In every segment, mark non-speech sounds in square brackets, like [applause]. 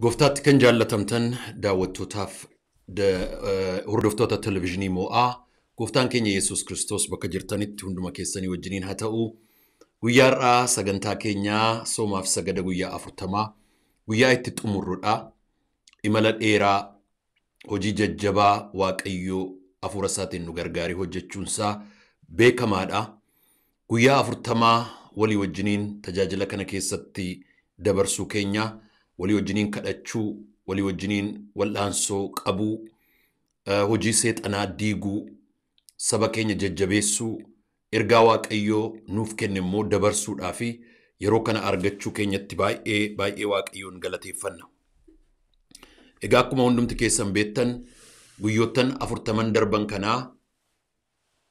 Gooftaatti kan jaallatamtan daawwattootaaf hordoftoota televizyiinii moo'aa gooftaan keenya Yesuus Kiristoos bakka jirtanitti hunduma keessanii wajjiniin haa ta'u. guyyaarraa sagantaa keenyaa soomaaf sagada guyyaa afurtamaa guyyaa itti xumurrudha. Imala dheeraa hojii jajjabaa waaqayyoo afuura isaatiin nu gargaaree hojjechuunsaa beekamaadha. Guyyaa afurtamaa walii wajjiniin tajaajila kana keessatti dabarsuu keenya. walii wajjiniin kadhachuu, walii wajjiniin wal'aansoo qabuu, eh, hojii seexanaa diiguu, saba keenya jajjabeessuu, ergaa waaqayyoo nuuf kenne immoo dabarsuudhaa fi yeroo kana argachuu keenyatti baay'ee baay'ee waaqayyoon galateeffanna. Egaa akkuma hundumti keessan beetan guyyoottan afurtaman darban kanaa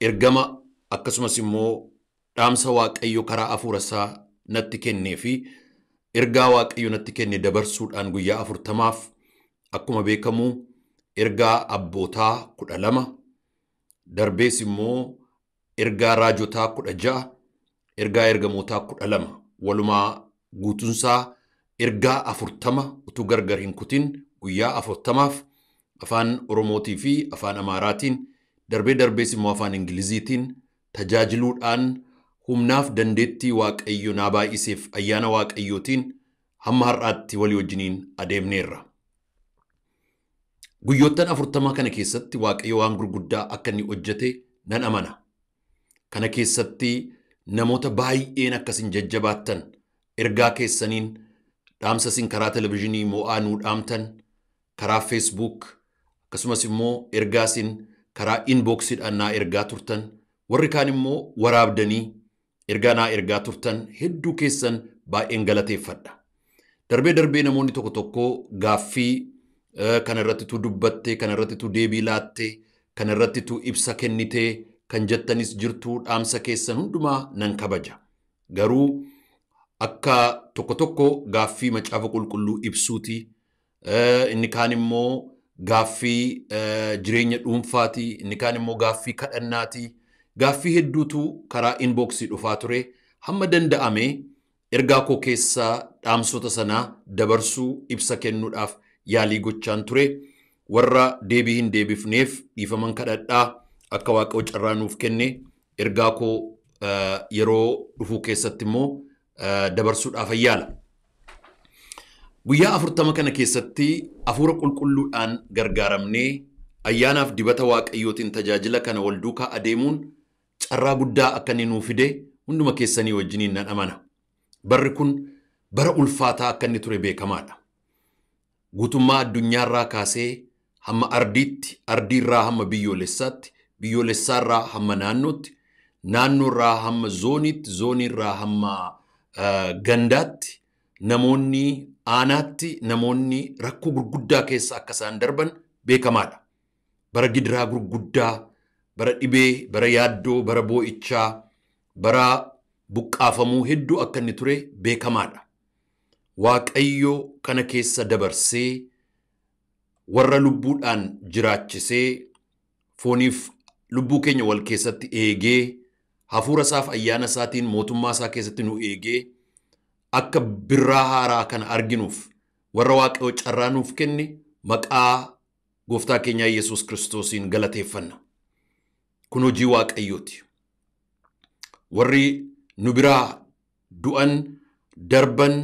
ergama akkasumas immoo dhaamsa waaqayyoo karaa hafuura isaa natti kennee fi ergaa waaqayyo natti kenne dabarsuudhaan guyyaa afurtamaaf akkuma beekamu ergaa abbootaa kudha lama darbees immoo ergaa raajotaa kudha ja'a ergaa ergamootaa kudha lama walumaa guutuunsaa ergaa afurtama utuu gargar hin kutin guyyaa afurtamaaf afaan Oromootii fi afaan Amaaraatiin darbee darbees immoo afaan Ingiliziitiin tajaajiluudhaan humnaaf dandeettii waaqayyo naa baay'iseef ayyaana waaqayyootiin hamma har'aatti walii wajjiniin adeemneerra. Guyyoottan afurtama kana keessatti waaqayyo waan gurguddaa akka inni hojjete nan amana. Kana keessatti namoota baay'een akkasiin jajjabaattan ergaa keessaniin dhaamsa isin karaa televizhinii mo'aa nuu dhaamtan karaa feesbuuk akkasumas immoo ergaa karaa inbooksidhaan naa ergaa turtan warri kaan immoo waraabdanii erganaa ergaa turtan hedduu keessan baay'een galateeffadha. Darbee darbee namoonni tokko tokko gaaffii eh, kana irrattitu dubbattee kana irrattitu deebii laattee kana irrattitu ibsa kennitee kan jettanis jirtu dhaamsa keessan hundumaa nan kabaja. Garuu akka tokko tokko gaaffii macaafa qulqulluu ibsuuti. Eh, inni kaan immoo gaaffii eh, jireenya dhuunfaati. Inni kaan immoo gaaffii kadhannaati. Gaaffii hedduutu karaa inboksii dhufaa ture hamma danda'ame ergaa koo keessaa dhaamsota sanaa dabarsuu ibsa kennuudhaaf yaalii gochaan ture. Warra deebii hin deebifneef dhiifaman kadhadhaa akka waaqa carraa nuuf kenne ergaa koo yeroo dhufuu keessatti immoo dabarsuudhaaf ayyaala. Guyyaa afurtama kana keessatti hafuura qulqulluudhaan gargaaramnee ayyaanaaf dibata waaqayyootiin tajaajila kana wal duukaa adeemuun carraa guddaa akka inni nuu fide hunduma keessanii wajjiniin nan amana. Barri kun bara ulfaataa akka inni ture beekamaadha. Guutummaa addunyaarraa kaasee hamma ardiitti, ardiirraa hamma biyyoolessaatti, biyyoolessaarraa hamma naannootti, naannoorraa hamma zooniitti, zooniirraa hamma gandaatti, namoonni aanaatti, namoonni rakkoo gurguddaa keessa akka isaan darban beekamaadha. Bara gidiraa gurguddaa bara dhibee, bara yaaddoo, bara boo'ichaa, bara buqqaafamuu hedduu akka inni ture beekamaadha. Waaqayyo kana keessa dabarsee warra lubbuudhaan jiraachisee fooniif lubbuu keenya wal keessatti eegee hafuura isaaf ayyaana isaatiin mootummaa isaa keessatti nu eegee akka birraa haaraa kana arginuuf warra waaqayyo carraa nuuf kenne maqaa gooftaa keenyaa Yesuus kiristoosiin galateeffanna. kun hojii waaqayyooti. Warri nu biraa du'an darban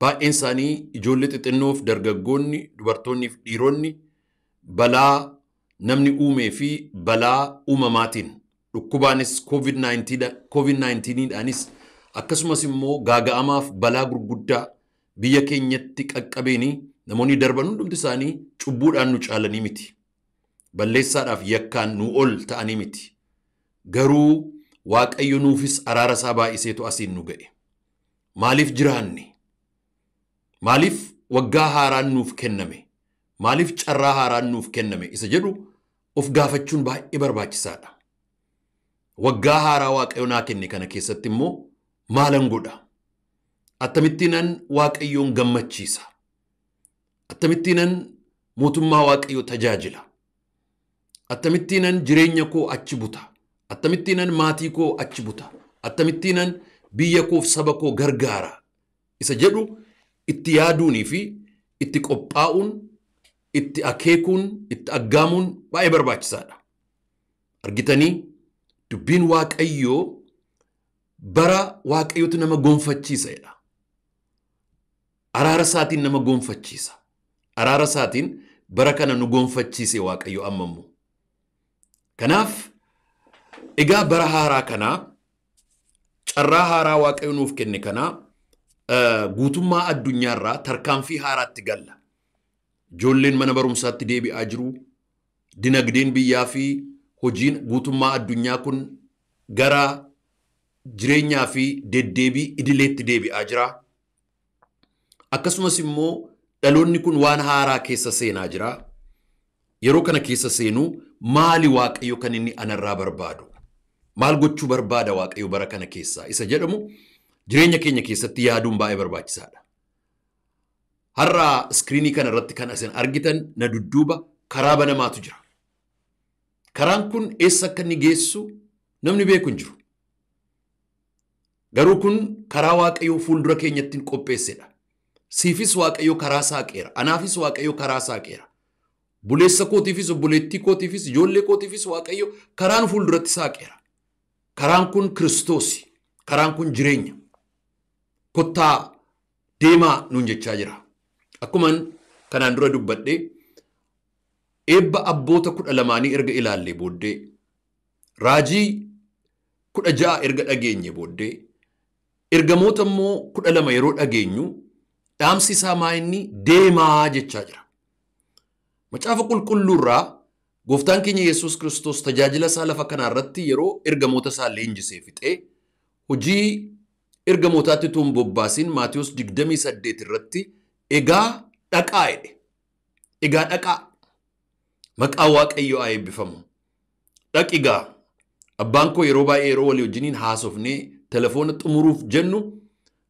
baay'een isaanii ijoollee xixinnoof dargaggoonni dubartoonniif dhiironni balaa namni uumee fi balaa uumamaatiin dhukkubaanis covid 19 idhaanis akkasumas immoo gaaga'amaaf balaa gurguddaa biyya keenyatti qaqqabeeni namoonni darban hundumti isaanii cubbuudhaan nu caalanii miti. balleessaadhaaf yakkaan nu ol ta'anii miti. Garuu waaqayyo nuufis araara isaa baay'iseetu asiin nu ga'e. Maaliif jiraanne? Maaliif waggaa haaraan nuuf kenname? Maaliif carraa haaraan nuuf kenname? Isa jedhu of gaafachuun baay'ee barbaachisaadha. Waggaa haaraa waaqayyo naa kenne kana keessatti immoo maalan godha? Attamittiinan waaqayyoon gammachiisa? Attamittiinan mootummaa waaqayyo tajaajila? Attamittiinan jireenya koo achi buta. Attamittiinan maatii koo achi buta. Attamittiinan biyya koof saba koo gargaara. Isa jedhu itti yaaduunii fi itti qophaa'uun, itti akeekuun, itti aggaamuun baay'ee barbaachisaadha. Argitanii dubbiin waaqayyoo bara waaqayyooti nama gonfachiisedha. Araara isaatiin nama gonfachiisa. Araara isaatiin bara kana nu gonfachiise waaqayyo ammammoo. Kanaaf egaa bara haaraa kanaa carraa haaraa waaqayyo nuuf kenne kanaa e, guutummaa addunyaarraa tarkaanfii haaraatti galla. Ijoolleen mana barumsaatti deebi'aa jiru. Dinagdeen biyyaa fi hojiin guutummaa addunyaa kun gara jireenyaa fi deddeebii idileetti deebi'aa jira. Akkasumas immoo dhaloonni kun waan haaraa keessa seenaa jira. yeroo kana keessa seenuu maali waaqayyo kan inni anarraa barbaadu? Maal gochuu barbaada waaqayyo bara kana keessa Isa jedhamu jireenya keenya keessatti yaaduun baay'ee barbaachisaadha. Har'a iskiriinii kana irratti kan argitan na dudduuba karaa banamaatu jira. Karaan kun eessa akka inni geessu namni beeku hin jiru. Garuu kun karaa waaqayyo fuuldura keenyatti qopheessedha. Siifis waaqayyo karaa saaqeera. Anaafis waaqayyo karaa saaqeera. buleessa kootiifis obboleettii kootiifis ijoollee kootiifis waaqayyo karaan fuulduratti saaqeera. Karaan kun kiristoos karaan kun jireenya kottaa deemaa nuun jechaa jira. Akkuman kanaan dura dubbadhee eebba abboota kudha lamaanii erga ilaallee booddee raajii kudha ja'a erga dhageenye booddee ergamoota immoo kudha lama yeroo dhageenyu dhaamsi isaa deemaa jechaa jira. Macaafa qulqulluurraa gooftaan keenya Yesuus Kiristoos tajaajila isaa lafa kanaa irratti yeroo ergamoota isaa leenjisee fixee hojii ergamootaatti tun hin bobbaasin Maatiyoos 28 irratti egaa dhaqaa Egaa dhaqaa maqaa waaqayyoo haa eebbifamu. Dhaq abbaan koo yeroo baay'ee yeroo walii wajjiniin haasofnee telefoona xumuruuf jennu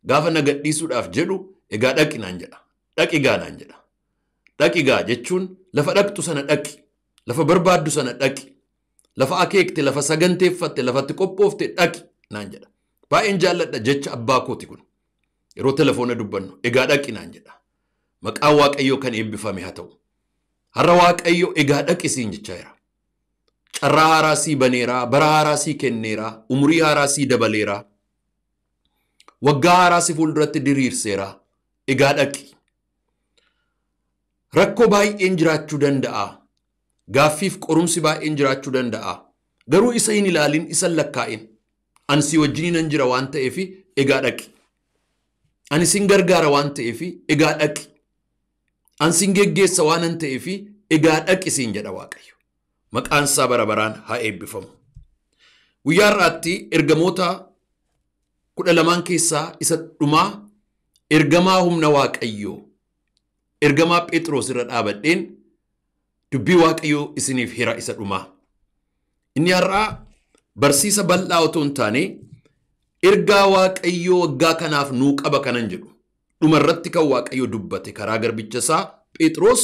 gaafa na gadhiisuudhaaf jedhu egaa dhaqi naan jedha. Dhaq naan jedha. Dhaqi Dhaqigaa jechuun lafa dhaqxu sana dhaqi, lafa barbaaddu sana dhaqi, lafa akeekte, lafa saganteeffatte, lafatti qophoofte dhaqi naan jedha. Baay'een jaalladha jecha abbaa kooti kun. Yeroo telefoona dubbannu egaa dhaqi naan jedha. Maqaan waaqayyoo kan eebbifame haa ta'u. Har'a waaqayyo egaa dhaqi dhaqisiin jechaa jira. Carraa haaraa sii baneeraa, bara haaraa sii kenneeraa, umurii haaraa sii dabaleeraa, waggaa haaraa si fuulduratti diriirseeraa, egaa dhaqi. rakkoo baay'een jiraachuu danda'a. Gaaffiif qorumsi baay'een jiraachuu danda'a. Garuu isa hin ilaalin isan lakkaa'in. Ani si wajjin nan jira waan ta'eef egaa dhaqi. Ani gargaara waan egaa dhaqi. Ani geggeessa waan ta'eef egaa dhaqi siin jedha Waaqayyo. Maqaan bara baraan haa eebbifamu. Guyyaa ergamoota kudha lamaan keessaa isa dhumaa ergamaa humna Waaqayyo. ergamaa Phexros irra dhaabadheen dubbii waaqayyoo isiniif hira isa dhumaa. Inni har'aa barsiisa bal'aa otoo hin taane ergaa waaqayyoo waggaa kanaaf nuu qaba kanan jedhu dhumarratti kan waaqayyoo dubbate karaa garbicha isaa Phexros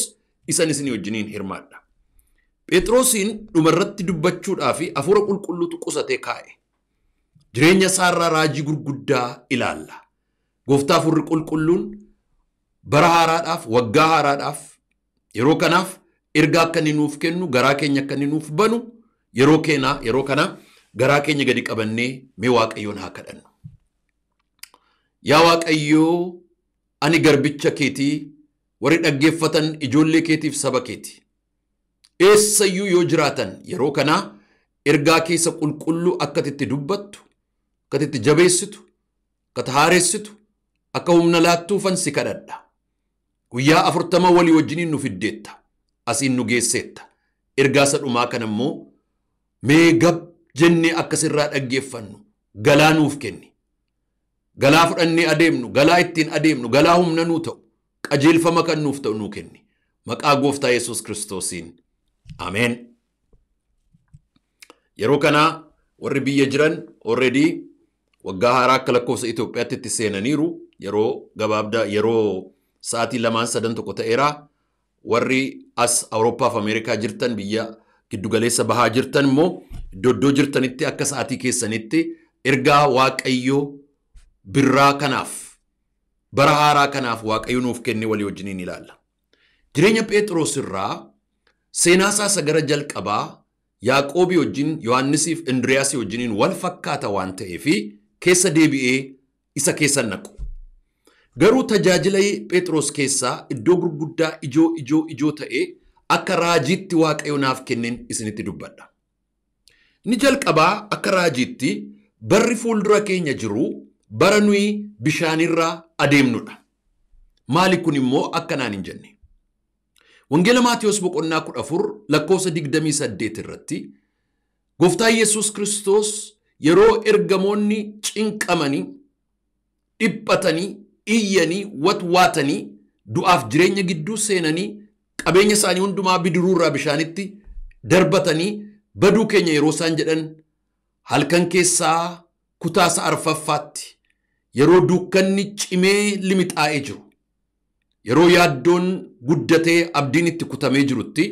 isan isin wajjiniin hirmaadha. Phexrosiin dhumarratti dubbachuudhaa fi hafuura qulqulluutu qusatee kaa'e. Jireenya isaarraa raajii gurguddaa ilaalla. Gooftaa hafuurri qulqulluun bara haaraadhaaf waggaa haaraadhaaf yeroo kanaaf ergaa akka nuuf kennu garaa keenya akka nuuf banu yeroo kana garaa keenya gadi qabannee mee waaqayyoon haa kadhannu. Yaa waaqayyoo ani garbicha keetii warri dhaggeeffatan ijoollee keetiif saba keeti. Eessayyuu yoo jiraatan yeroo kanaa ergaa keessa qulqulluu akka itti dubbattu, akka itti jabeessitu, akka haaressitu, akka humna laattuufan si kadhadha. guyyaa afurtama walii wajjiniin nu fiddeetta. Asiin nu geesseetta. Ergaasa dhumaa kan immoo mee gab jennee akkasirraa dhaggeeffannu galaa nuuf kenni. Galaa fudhannee adeemnu, galaa ittiin adeemnu, galaa humna nuu ta'u, qajeelfama kan nuuf ta'u nuu kenni. Maqaa gooftaa Yesuus Kiristoosiin. Ameen. Yeroo kanaa warri biyya jiran already waggaa haaraa akka lakkoofsa Itoophiyaatti itti seenaniiru yeroo gabaabdaa yeroo sa'aatii lamaan sadan tokko ta'eera warri as awurooppaaf ameerikaa jirtan biyya giddugaleessa bahaa jirtan immoo doddoo jirtanitti akka sa'aatii keessanitti ergaa waaqayyoo birraa kanaaf bara haaraa kanaaf waaqayyo nuuf kenne walii wajjiniin ilaalla. Jireenya Phexros irraa seenaa isaa gara jalqabaa Yaaqoobii wajjin Yohaannisiif Indiriyaasii wajjiniin wal fakkaata waan fi keessa deebi'ee isa keessan naqu. Garuu tajaajila Phexros keessaa iddoo gurguddaa ijoo ijoo ijoo ta'ee akka raajiitti waaqayyo kenneen isinitti dubbadha. Ni jalqabaa akka raajiitti barri fuuldura keenya jiru bara nuyi bishaanirra adeemnudha. Maali kun immoo akkanaan hin jenne. Wangeela Maatiyoos boqonnaa kudha afur lakkoofsa digdamii saddeet irratti Gooftaa Yesuus Kiristoos yeroo ergamoonni cinqamanii dhiphatanii iyyanii watwaatanii du'aaf jireenya gidduu seenanii qabeenya isaanii hundumaa bidiruu irraa bishaanitti darbatanii baduu keenya yeroo isaan jedhan halkan keessaa kutaasa arfaffaatti yeroo duukanni cimee limixaa'ee jiru yeroo yaaddoon guddatee abdiin itti kutamee jirutti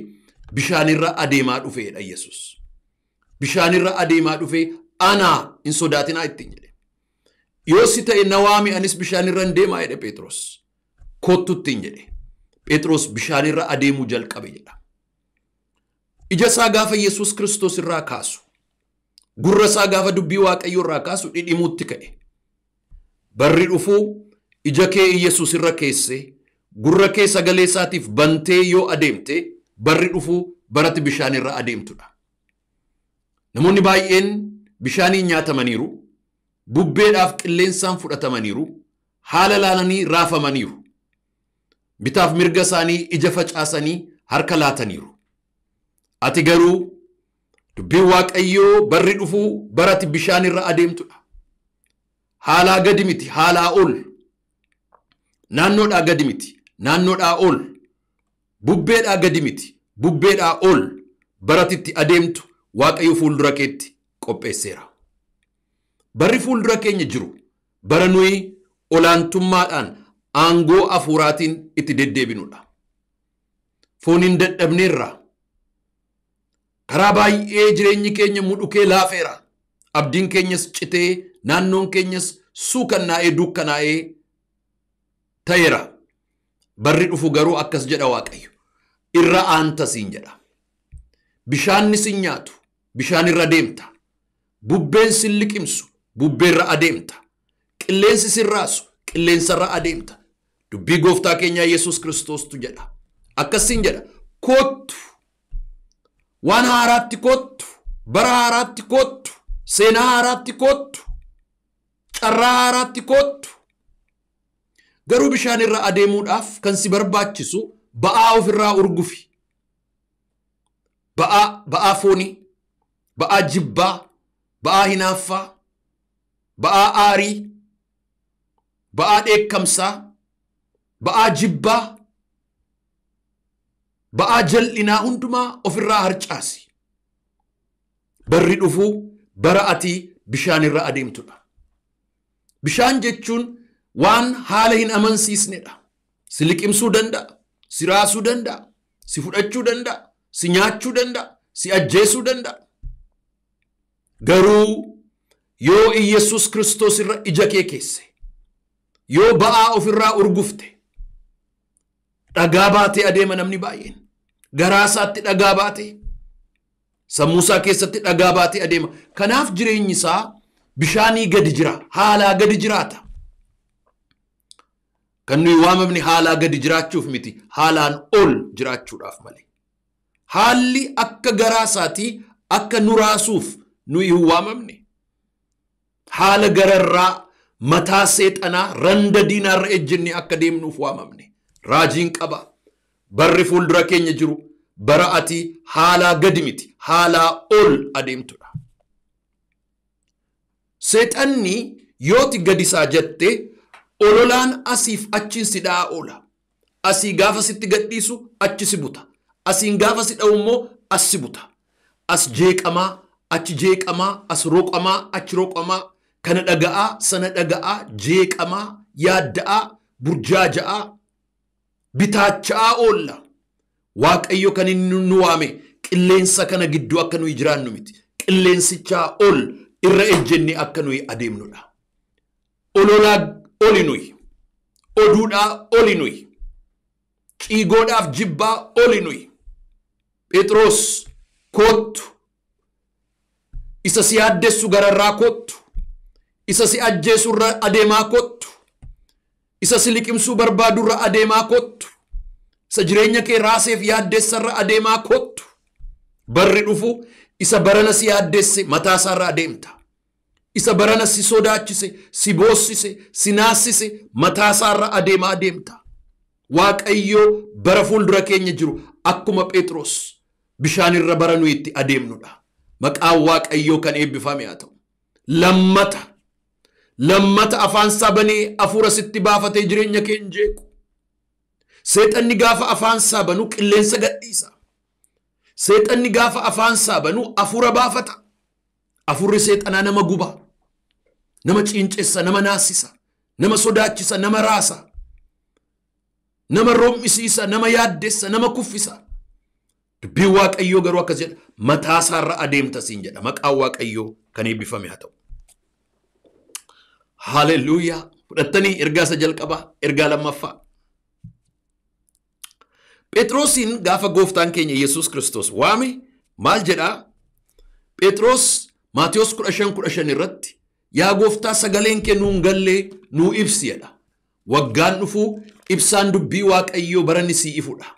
bishaanirra adeemaa dhufeedha yesus bishaanirra adeemaa dhufee anaa hin sodaatinaa ittiin jedhe si ta'e nawaami anis bishaanirra hin deemaa jedhe Phexros. Koottuuttiin jedhe. Phexros bishaanirra adeemuu jalqabe jedha. Ija isaa gaafa yesus Kiristoos irraa kaasu. Gurra isaa gaafa dubbii Waaqayyoo irraa kaasu dhidhimuutti ka'e. Barri dhufuu ija kee Yesuus irra keessee gurra kee sagalee isaatiif bantee yoo adeemte barri dhufuu barati bishaan irra adeemtudha. Namoonni baay'een bishaanii nyaatamaniiru. bubbeedhaaf qilleensaan fudhatamaniiru. Haala laalanii raafamaniiru. Bitaaf mirga isaanii ija facaasanii harka laataniiru. Ati garuu dubbiin waaqayyoo barri dhufuu barati bishaan irra adeemtudha. Haalaa gadi miti haalaa ol. Naannoodhaa gadi miti naannoodhaa ol. Bubbeedhaa gadi miti bubbeedhaa ol. Baratitti adeemtu waaqayyo fuuldura keetti qopheesseera. barri fuuldura keenya jiru bara nuyi olaantummaadhaan aangoo afuuraatiin itti deddeebinudha. Fooniin dadhabneerra. Karaa baay'ee jireenyi keenya mudhukee laafeera. Abdiin keenyas citee naannoon keenyas suukannaa'ee dukkanaa'ee ta'eera. Barri dhufu garuu akkas jedha Waaqayyo. Irra aantasiin jedha. Bishaanni sin nyaatu. Bishaan irra deemta. Bubbeen sin liqimsu. bubbeerra adeemta. Qilleensi sirraasu qilleensarra adeemta. Dubbii gooftaa keenyaa Yesuus Kiristoostu jedha. Akkasiin jedha kootu waan haaraatti kootu bara haaraatti kootu seenaa haaraatti kootu carraa haaraatti kootu garuu bishaan irra adeemuudhaaf kan si barbaachisu ba'aa ofirraa urgufi. Ba'aa, ba'aa foonii, ba'aa jibbaa, ba'aa hinaaffaa, ba'aa aarii, ba'aa dheekkamsaa, ba'aa jibbaa, ba'aa jal'inaa hundumaa ofirraa harcaasi. Barri dhufuu bara ati bishaan irra adeemtudha. Bishaan jechuun waan haala hin amansiisnedha. Si liqimsuu danda'a, si raasuu danda'a, si fudhachuu danda'a, si nyaachuu danda'a, si ajjeesuu danda'a. Garuu yoo in Kiristoos irra ija kee keesse yoo ba'aa ofirraa urgufte dhagaa baatee adeema namni baay'een garaa isaatti dhagaa baatee sammuusaa keessatti dhagaa baatee adeema kanaaf jireenyi isaa bishaanii gadi jira haalaa gadi jiraata kan nuyi waamamne haalaa gadi jiraachuuf miti haalaan ol jiraachuudhaaf malee haalli akka garaa isaatii akka nu raasuuf nuyi waamamne haala gararraa mataa seexanaa randa diinaarra ejjennee akka deemnuuf waamamne raajiin qaba barri fuuldura keenya jiru bara ati haalaa gadi miti haalaa ol adeemtudha. Seexanni yooti gadisaa jette ololaan asiif achiin si dha'aa oola. Asii gaafa sitti gadhiisu achi si buta. Asiin gaafa si dha'u immoo as si buta. As jeeqamaa, achi jeeqamaa, as roqamaa, achi roqamaa, kana dhaga'aa sana dhaga'aa jeeqamaa yaadda'aa burjaaja'aa bitaacha'aa oolla waaqayyo kan inni nu waame qilleensa kana gidduu akka nuyi jiraannu miti qilleensichaa ol irra ejjennee akka nuyi adeemnudha ololaa oli nuyi oduudhaa oli nuyi qiigoodhaaf jibbaa oli nuyi phexros kottu isa si yaaddessu gararraa kottu isa si ajjeesurra adeemaa kottu isa si liqimsuu barbaadurra adeemaa kottu isa jireenya kee raaseef yaaddeessarra adeemaa kottu barri dhufu isa barana si yaaddeesse mataasaarra adeemta isa barana si sodaachise si boossise si naassise mataasaarra adeemaa adeemta waaqayyoo bara fuuldura keenya jiru akkuma phexros bishaanirra bara nuyi itti adeemnudha maqaan waaqayyoo kan eebbifame haa ta'u lammata lammata afaan sabanee afuura sitti baafatee jireenya keenya jeequ. Seexanni gaafa afaan sabanuu qilleensa gadhiisa. Seexanni gaafa afaan sabanuu afuura baafata. Afuurri seexanaa nama guba. Nama cincessa, nama naassisa, nama sodaachisa, nama raasa. Nama roomisiisa, nama yaaddessa, nama kuffisa. Dubbiin Waaqayyoo garuu akkas jedha. saarra adeemta siin jedha. Maqaan Waaqayyoo kan eebbifame haa ta'u. Haalelluuyaa. Fudhattanii ergaa isa jalqabaa, ergaa lammaffaa. Phexrosiin gaafa gooftaan keenya Yesuus Kiristoos waame maal jedhaa? Phexros Maatiyos 15:15 irratti yaa gooftaa sagaleen kee nuun gallee nuu ibsi Waggaan dhufuu ibsaan dubbii Waaqayyoo baranni sii ifudha.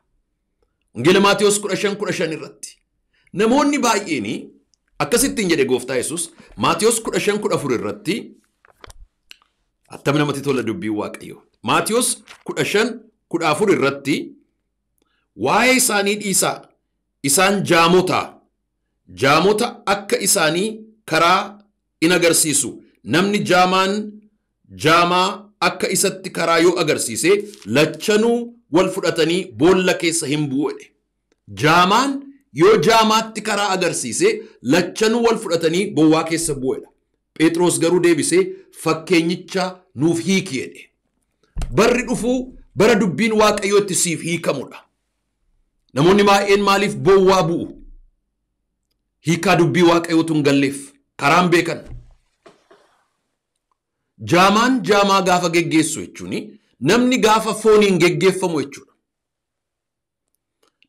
Wangeela 15:15 irratti namoonni baay'een akkasittiin jedhe gooftaa Yesuus Maatiyos 15:14 irratti Attam namatti tola waaqayyo. Maatiyoos kudha shan kudha afur irratti waa'ee isaanii dhiisaa isaan jaamota jaamota akka isaanii karaa hin agarsiisu namni jaamaan jaamaa akka isatti karaa yoo agarsiise lachanuu wal fudhatanii boolla keessa hin bu'e. Jaamaan yoo jaamaatti karaa agarsiise lachanuu wal fudhatanii bowwaa keessa bu'edha. Phexros garuu deebisee fakkeenyicha nuuf hiiki ede Barri dhufuu bara dubbiin waaqayyoo siif hiikamudha. Namoonni baay'een maaliif boowwaa bu'u? Hiikaa dubbii waaqayyootu hin galleef karaan beekan. Jaamaan jaamaa gaafa geggeessu jechuun namni gaafa fooniin geggeeffamu jechuudha.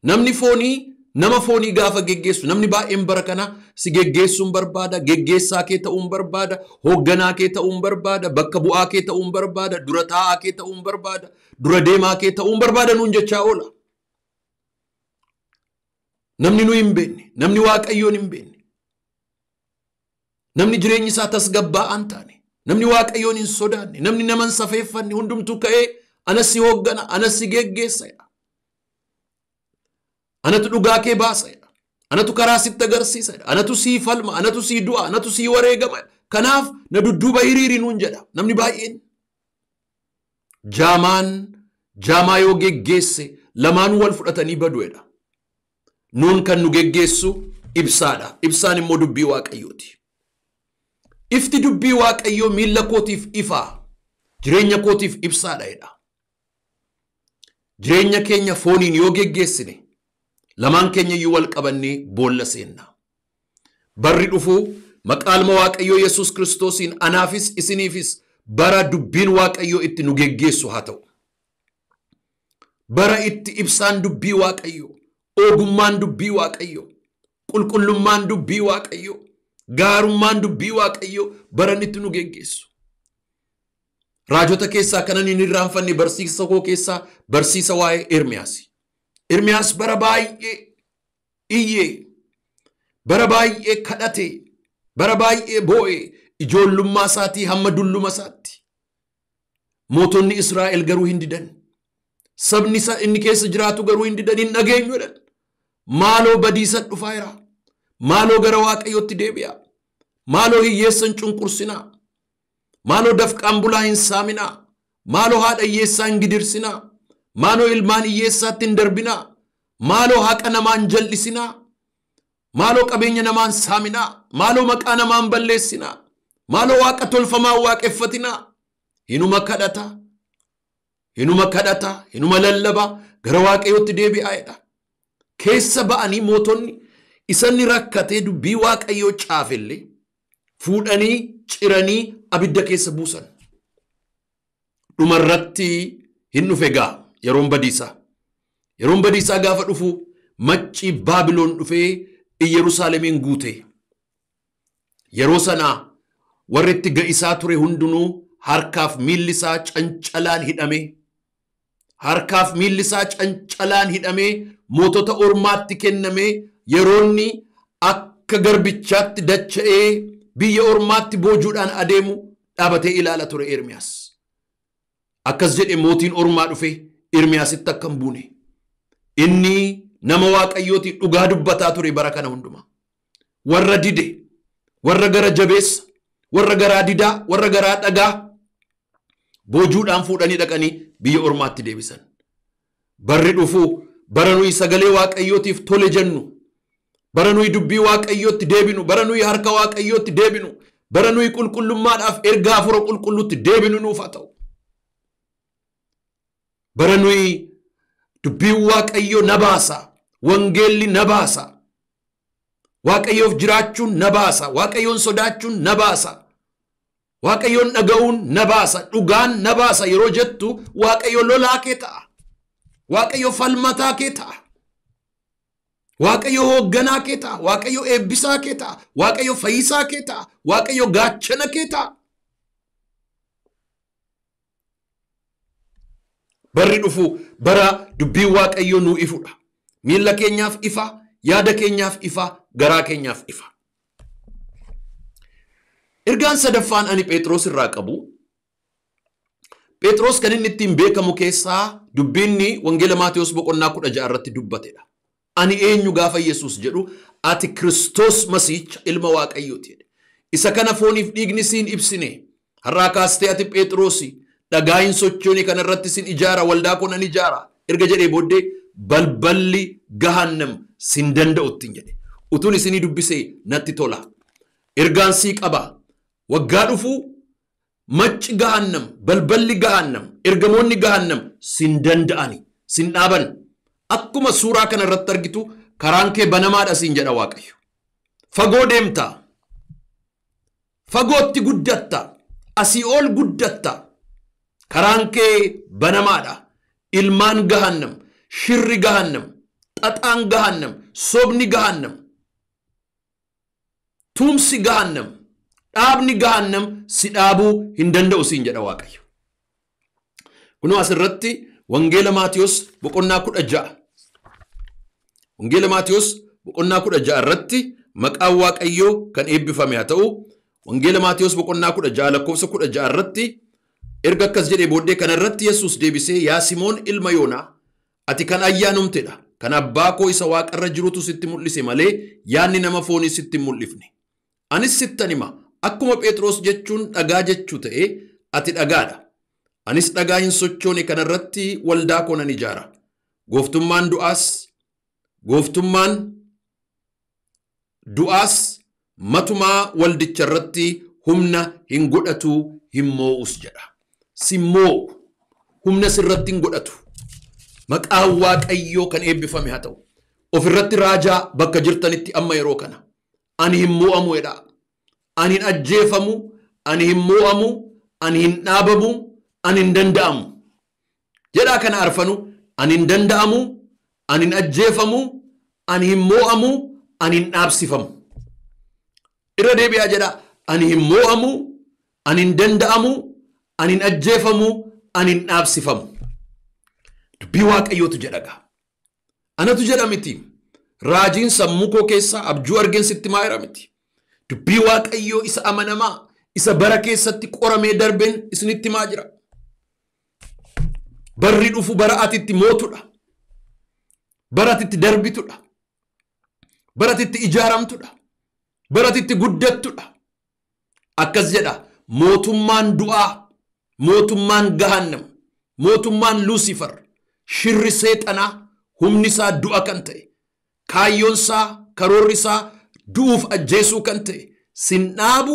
Namni foonii nama foonii gaafa geggeessu namni baay'een bara kana si geggeessuun barbaada geggeessaa kee ta'uun barbaada hoogganaa kee ta'uun barbaada bakka bu'aa kee ta'uun barbaada dura taa'aa kee ta'uun barbaada dura deemaa kee ta'uun barbaada nuun jechaa oola. Namni nu hin beekne namni waaqayyoon hin beekne namni jireenyi isaa tasgabbaa'aan taane namni waaqayyoon hin sodaanne namni naman safeeffanne hundumtuu ka'ee anas si hooggana anas si geggeessa jedha. anatu dhugaa kee baasa jedha. Anatu karaa sitti agarsiisa Anatu sii falma, anatu sii du'a, anatu sii wareegama. Kanaaf na dudduuba hiriirinuun jedha namni baay'een. Jaamaan jaamaa yoo geggeesse lamaan wal fudhatanii badu'edha. Nuun kan nu geggeessu ibsaadha. Ibsaan immoo dubbii waaqayyooti. Ifti dubbii waaqayyoo miilla kootiif ifaa jireenya kootiif ibsaadha jedha. Jireenya keenya fooniin yoo geggeessine lamaan keenya iyyuu wal qabannee boolla seenna. Barri dhufuu maqaalama Waaqayyoo Yesuus Kiristoosiin anaafis isiniifis bara dubbiin Waaqayyoo itti nu geggeessu haa ta'u. Bara itti ibsaan dubbii Waaqayyoo, ogummaan dubbii Waaqayyoo, qulqullummaan dubbii Waaqayyoo, gaarummaan dubbii Waaqayyoo baran itti nu geggeessu. Raajota keessaa kanan hin irraanfanne barsiisa koo keessaa barsiisa waa'ee Ermiyaasi. Irmiyaas bara baay'ee iyyee bara baay'ee kadhatee bara baay'ee boo'ee ijoollummaa isaatii hamma dulluma isaatti mootonni Israa'el garuu hin didan sabni inni keessa jiraatu garuu hin didan hin dhageenyu jedhan maaloo badiisan dhufaa jira maaloo gara waaqayyootti deebi'a maaloo hiyyeessan cunqursinaa maaloo dafqaan bulaa hin saaminaa maaloo haadha hiyyeessaa hin gidirsinaa Maaloo ilmaan hiyyeessaatti darbinaa? Maaloo haqa namaan jal'isinaa? Maaloo qabeenya namaan saaminaa? Maaloo maqaa namaan balleessinaa? Maaloo waaqa tolfamaa waaqeffatinaa? Hinuma kadhataa? Hinuma kadhataa? Hinuma lallabaa? Gara waaqayyootti deebi'aa'edha. Keessa ba'anii mootonni isanni rakkatee dubbii waaqayyoo caafelle fuudhanii ciranii abidda keessa buusan. Dhumarratti hin dhufe ga'a. yeroon badiisaa. gaafa dhufu maccii baabiloon dhufee Iyyerusaalemiin guute. Yeroo sanaa warri itti ga'isaa ture hundinuu harkaaf miilli isaa cancalaan hidhame. Harkaaf miilli isaa cancalaan hidhamee mootota ormaatti kennamee yeroonni akka garbichaatti dacha'ee biyya ormaatti boojuudhaan adeemu dhaabatee ilaala ture Ermiyaas. Akkas jedhe mootiin ormaa dhufee Irmiyaasitti akkan hin buune. Inni nama waaqayyootiif dhugaa dubbataa ture bara kana hundumaa. Warra dide, warra gara jabeessa, warra garaa didaa, warra garaa dhagaa boojuudhaan fuudhanii dhaqanii biyya ormaatti deebisan. Barri dhufuu bara nuyi sagalee waaqayyootiif tole jennu, bara nuyi dubbii waaqayyootti deebinu, bara nuyi harka waaqayyootti deebinu, bara nuyi qulqullummaadhaaf ergaa afura qulqulluutti deebinu nuuf haa ta'u. baranui dubbiin waaqayyo na baasa wangeelli na baasa waaqayyoof jiraachuun na baasa waaqayyoon sodaachuun na baasa waaqayyoon dhaga'uun na baasa dhugaan na baasa yeroo jettu waaqayyo lolaa kee ta'a waaqayyo falmataa kee ta'a waaqayyo hoogganaa kee ta'a waaqayyo eebbisaa kee ta'a waaqayyo fayyisaa kee ta'a waaqayyo gaachana kee ta'a barri dhufu bara dubbiin waaqayyoo nuu ifudha. Miilla keenyaaf ifa, yaada keenyaaf ifa, garaa keenyaaf ifa. Ergaan sadaffaan ani Phexros irraa qabu Phexros kan inni ittiin beekamu keessaa dubbiinni wangeela Maatiyus boqonnaa kudha ja'a irratti dubbatedha. Ani eenyu gaafa Yesuus jedhu ati Kiristoos Masiicha ilma Waaqayyooti. Isa kana fooniif dhiigni siin ibsine har'aa kaastee ati Phexrosi dhagaayin sochooni kanarratti irratti sin ijaara waldaa kun an ijaaraa erga jedhee booddee balballi gahannam sin danda'u jedhe utuun isinii dubbisee natti tola ergaan sii qaba waggaa dhufuu machi gahannam balballi gahannam ergamoonni gahannam sin danda'anii, sin dhaaban akkuma suuraa kana irratti argitu karaan kee banamaadha siin jedha waaqayyo fagoo deemtaa? fagootti guddatta asii ol guddattaa? karaan kee banamaadha. Ilmaan gahannam, shirri gahannam, xaxaan gahannam, sobni gahannam, tuumsi gahannam, dhaabni gahannam si dhaabuu hin danda'u jedha Waaqayyo. Kunoo asirratti wangeela Maatiyos boqonnaa kudha ja'a. irratti maqaan Waaqayyo kan eebbifame haa ta'u, wangeela Maatiyos boqonnaa kudha ja'a lakkoofsa kudha ja'a irratti Erga akkas jedhee booddee kanarratti Yesuus deebisee yaa Simoon ilma Yoonaa ati kan ayyaanumtedha. Kan abbaa koo isa waaqarra jirutu sitti mul'ise malee yaadni nama foonii sitti mul'ifne. Anis sittan hima akkuma Phexros jechuun dhagaa jechuu ta'e ati dhagaadha. Anis dhagaa hin sochoone kanarratti waldaa konan ijaara. Gooftummaan du'aas matumaa waldicharratti humna hin godhatu hin moo'us jedha. simmoo humna sirratti hin godhatu maqaa waaqayyoo kan eebbifame haa ta'u ofirratti raajaa bakka jirtanitti amma yeroo kana ani hin moo'amu jedha ani hin ajjeefamu ani hin mo'amu ani hin dhaabamu ani hin danda'amu jedhaa kana arfanu ani hin danda'amu ani hin ajjeefamu ani hin moo'amu, ani hin dhaabsifamu irra deebi'aa jedhaa. ani hin moo'amu, ani hin danda'amu ani hin ajjeefamu, ani Dubbii waaqayyootu jedhaga. Anatu jedha Raajiin sammukoo keessaa abjuu argeensitti maayira miti. Dubbii waaqayyoo isa amanamaa isa bara keessatti qoramee darbeen isinitti maa jira. Barri dhufu bara atitti mootudha. Bara atitti darbitudha. Bara atitti ijaaramtudha. Bara atitti guddattudha. Akkas jedha mootummaan du'aa mootummaan gahannam mootummaan luusifer shirri seexanaa humni isaa du'a kan ta'e kaayyoon isaa karoorri isaa du'uuf ajjeesuu kan ta'e sin dhaabu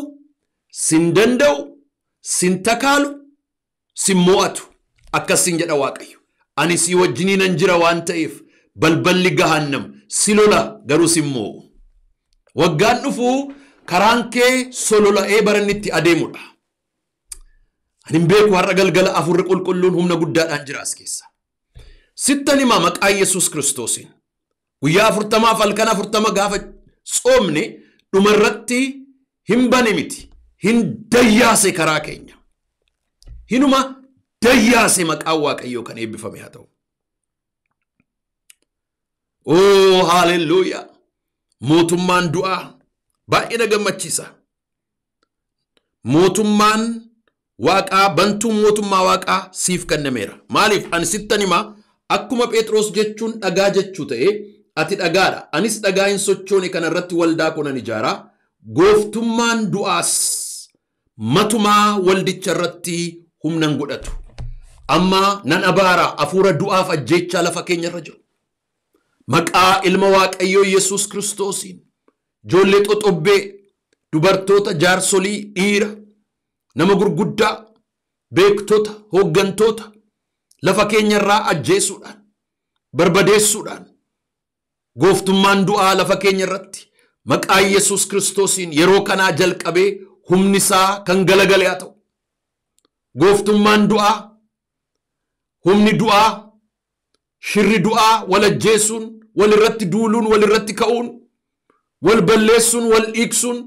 sin danda'u sin takaalu sin mo'atu akkasiin jedha waaqayyo ani si wajjiniinan jira waan ta'eef balballi gahannam si lola garuu sin mo'u waggaan dhufuu karaan kee solola'ee barannitti adeemudha. Ani beeku har'a galgala afurri qulqulluun humna guddaadhaan jira as keessa. Sittan himaa maqaa Yesuus Kiristoosiin. Guyyaa afurtamaaf halkan afurtama gaafa tsoomne dhumarratti hin bane miti. Hin dayyaase karaa keenya. Hinuma dayyaase maqaan Waaqayyoo kan eebbifame haa ta'u. Oo haalelluuyaa! Mootummaan du'aa baay'ee na gammachiisa. Mootummaan waaqaa bantuun mootummaa waaqaa siif kennameera. Maaliif ani sittan himaa akkuma Phexros jechuun dhagaa jechuu ta'e ati dhagaadha. Anis dhagaa hin sochoone kana irratti waldaa konan ijaaraa. Gooftummaan du'aas matumaa waldicha irratti humnan godhatu. Amma nan abaaraa hafuura du'aaf ajjechaa lafa keenyarra jiru. Maqaa ilma waaqayyoo Yesuus Kiristoosiin ijoollee xoxobbee dubartoota jaarsolii dhiira nama gurguddaa beektoota hooggantoota lafa keenya irraa ajjeesuudhaan barbadeessuudhaan gooftummaan du'aa lafa keenya irratti maqaa yesus kiristoosiin yeroo kanaa jalqabee humni isaa kan galagale haa ta'u gooftummaan du'aa humni du'aa shirri du'aa wal ajjeesuun walirratti duuluun walirratti ka'uun wal balleessuun wal dhiiksuun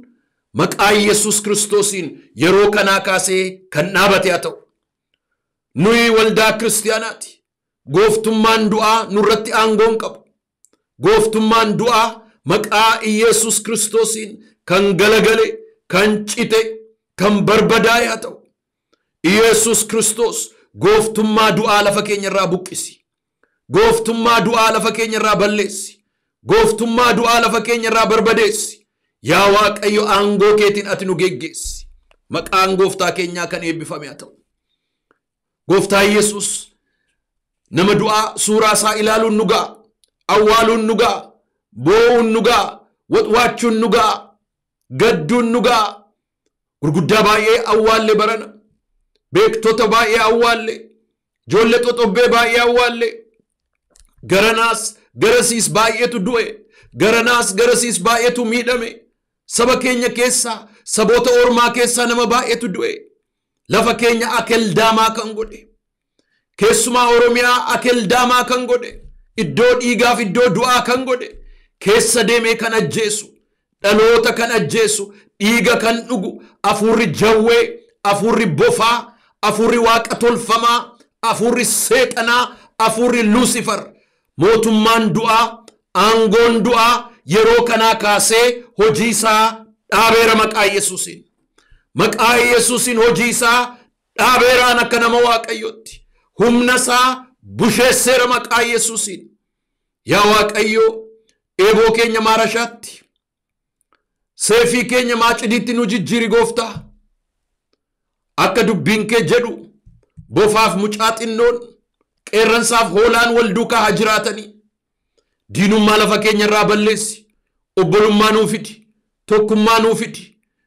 maqaa Yesuus Kiristoosiin yeroo kanaa kaasee kan dhaabate haa ta'u nuyi waldaa kiristiyaanaati. Gooftummaan du'aa nurratti aangoon qabu. Gooftummaan du'aa maqaa Yesuus Kiristoosiin kan galagale, kan cite, kan barbadaa haa ta'u. Yesuus Kiristoos gooftummaa du'aa lafa keenya irraa buqqisi. Gooftummaa du'aa lafa keenya irraa balleessi. Gooftummaa du'aa lafa keenya irraa barbadeessi. Yaa Waaqayyo aangoo keetiin ati nu geggeessi. Maqaan gooftaa keenyaa kan eebbifame haa ta'u. Gooftaa Yesus nama du'aa suuraa isaa ilaaluun nu ga'a. Awwaaluun nu ga'a. Boo'uun nu ga'a. Waxwaachuun nu ga'a. Gadduun nu ga'a. Gurguddaa baay'ee awwaalle barana. Beektota baay'ee awwaalle. Ijoollee xoxobbee baay'ee awwaalle. Garanaas garasiis baay'eetu du'e. Garanaas garasiis baay'eetu miidhame. saba keenya keessaa saboota ormaa keessaa nama baay'eetu du'e lafa keenya akeel daamaa kan godhe keessumaa oromiyaa akeel daamaa kan godhe iddoo dhiigaaf iddoo du'aa kan godhe keessa deemee kan ajjeesu dhaloota kan ajjeesu dhiiga kan dhugu afuurri jawwee afuurri bofaa afuurri waaqa tolfamaa afuurri seexanaa afuurri luusifar mootummaan du'aa aangoon du'aa yeroo kanaa kaasee hojii isaa dhaabeera maqaa yesuusiin maqaa yesuusiin hojii isaa dhaabeeraan akka nama waaqayyootti humna isaa busheesseera maqaa yesuusiin yaa waaqayyoo eeboo keenya maarashaatti seefii keenya maacidiitti nu jijjiiri gooftaa akka dubbiin kee jedhu bofaaf mucaa xinnoon qeerransaaf hoolaan wal duukaa haa jiraatanii diinummaa lafa keenya irraa balleessi obbolummaa nuufidhi, tokkummaa nuufidhi,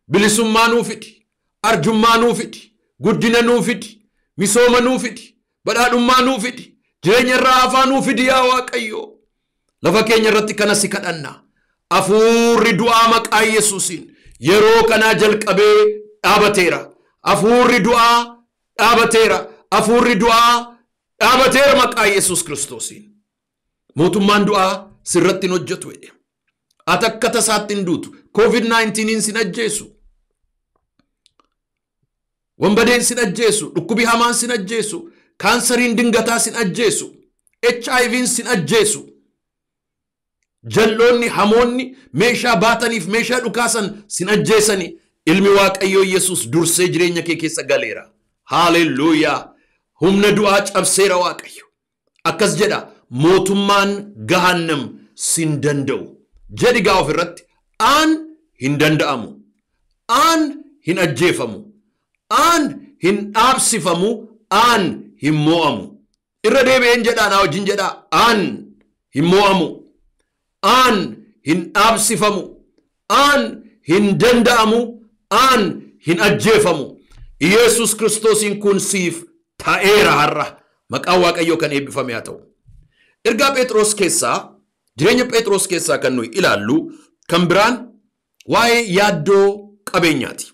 bilisummaa nuufidhi, arjummaa nuufidhi, guddina nuufidhi, misooma nuufidhi, badhaadhummaa nuufidhi, fidi jireenya irraa afaa nuu yaa waaqayyo lafa keenya irratti kanas kadhanna hafuurri du'aa maqaa yesuusiin yeroo kanaa jalqabee dhaabateera hafuurri du'aa dhaabateera Afuurri du'aa dhaabateera maqaa yesuus kiristoosiin mootummaan du'aa sirratti hin hojjetu eh. Atakkata Ati akka tasaatti hin duutu. Covid-19 sin ajjeesu. Wanbadeen sin ajjeesu. Dhukkubii hamaan sin ajjeesu. Kaansariin dingataa sin ajjeesu. HIV sin ajjeesu. Jalloonni hamoonni meeshaa baataniif meeshaa dhukaasan sin ajjeesani. Ilmi Waaqayyoo Yesuus dursee jireenya kee keessa galeera. Haalelluuyaa. Humna du'aa cabseera Waaqayyo. Akkas jedha. mootummaan gahannam sin danda'u jedhi gaa ofirratti aan hin danda'amu aan hin ajjeefamu aan hin dhaabsifamu aan hin moo'amu irra deebi'een jedhaa naa wajjin jedhaa aan hin moo'amu aan hin dhaabsifamu aan hin danda'amu aan hin ajjeefamu yesus kiristoosiin kun siif ta'eera har'a maqaan waaqayyoo kan eebbifame haa ta'u. ergaa Phexros keessaa jireenya Phexros keessaa kan nuyi ilaallu kan biraan waa'ee yaaddoo qabeenyaati.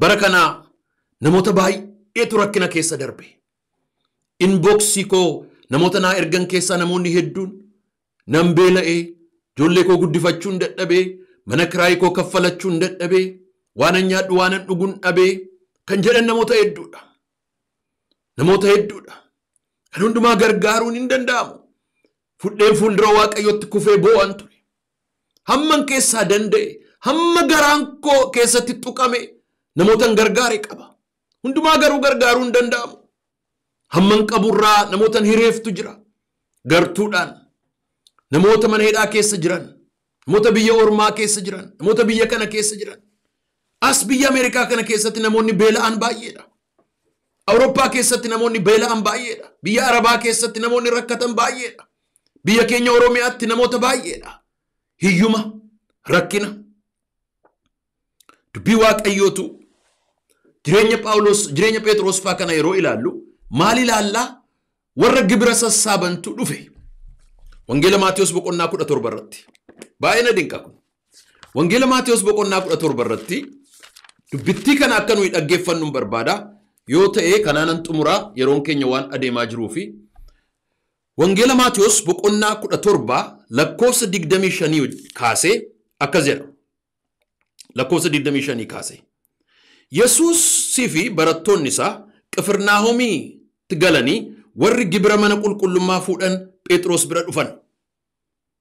Bara kanaa namoota baay'eetu rakkina keessa darbe. Inbooksii koo namoota naa ergan keessaa namoonni hedduun nan beela'ee ijoollee koo guddifachuun dadhabee mana kiraayii koo kaffalachuun dadhabee waanan nyaadhu waanan dhuguun dhabee kan jedhan namoota hedduudha. Namoota hedduudha. kan hundumaa gargaaruun hin danda'amu. Fuddeen fuuldura waaqayyotti kufee boo'an ture. Hamman keessaa danda'e hamma garaan koo keessatti tuqame namootan gargaare qaba. Hundumaa garuu gargaaruu hin danda'amu. Hamman qaburraa namootan hireeftu jira. Gartuudhaan namoota maneedhaa keessa jiran, namoota biyya ormaa keessa jiran, namoota biyya kana keessa jiran. As biyya Ameerikaa kana keessatti namoonni beela'an baay'eedha. Awurooppaa keessatti namoonni beela'an baay'eedha. Biyya Arabaa keessatti namoonni rakkatan baay'eedha. Biyya keenya Oromiyaatti namoota baay'eedha. Hiyyuma, rakkina. Dubbii Waaqayyootu jireenya Phaawulos, jireenya kana yeroo ilaallu maal ilaallaa? Warra gibira sassaabantu dhufe. Wangeela Maatiyoos boqonnaa kudha torba irratti. Baay'ee na dinqa Wangeela boqonnaa kudha torba irratti dubbittii kana akka nuyi barbaada. yoo ta'e kanaanan xumuraa yeroon keenya waan adeemaa jiruu fi wangeela maatiyoos boqonnaa kudha torba lakkoofsa digdamii shanii kaase akkas jedha. Lakkoofsa digdamii shanii Yesuusii fi barattoonni isaa qifirnaahomiitti galanii warri gibira mana qulqullummaa fuudhan Phexros bira dhufan.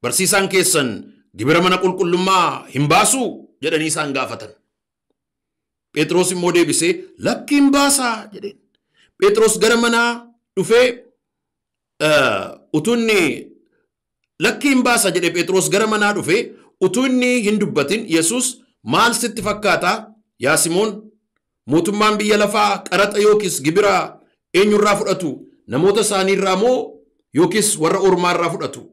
Barsiisaan keessan gibira mana qulqullummaa hin baasuu jedhanii isaan gaafatan. Phexros immoo deebisee lakkiin baasaa jedheen. Phexros gara manaa eh, dhufee utuu inni lakkiin baasa jedhee Phexros gara manaa dhufee utuu inni hin dubbatin Yesuus maal sitti fakkaataa yaa Simoon mootummaan biyya lafaa qaraxa yookiis gibira eenyurraa fudhatu namoota isaaniirraa moo yookiis warra ormaarraa fudhatu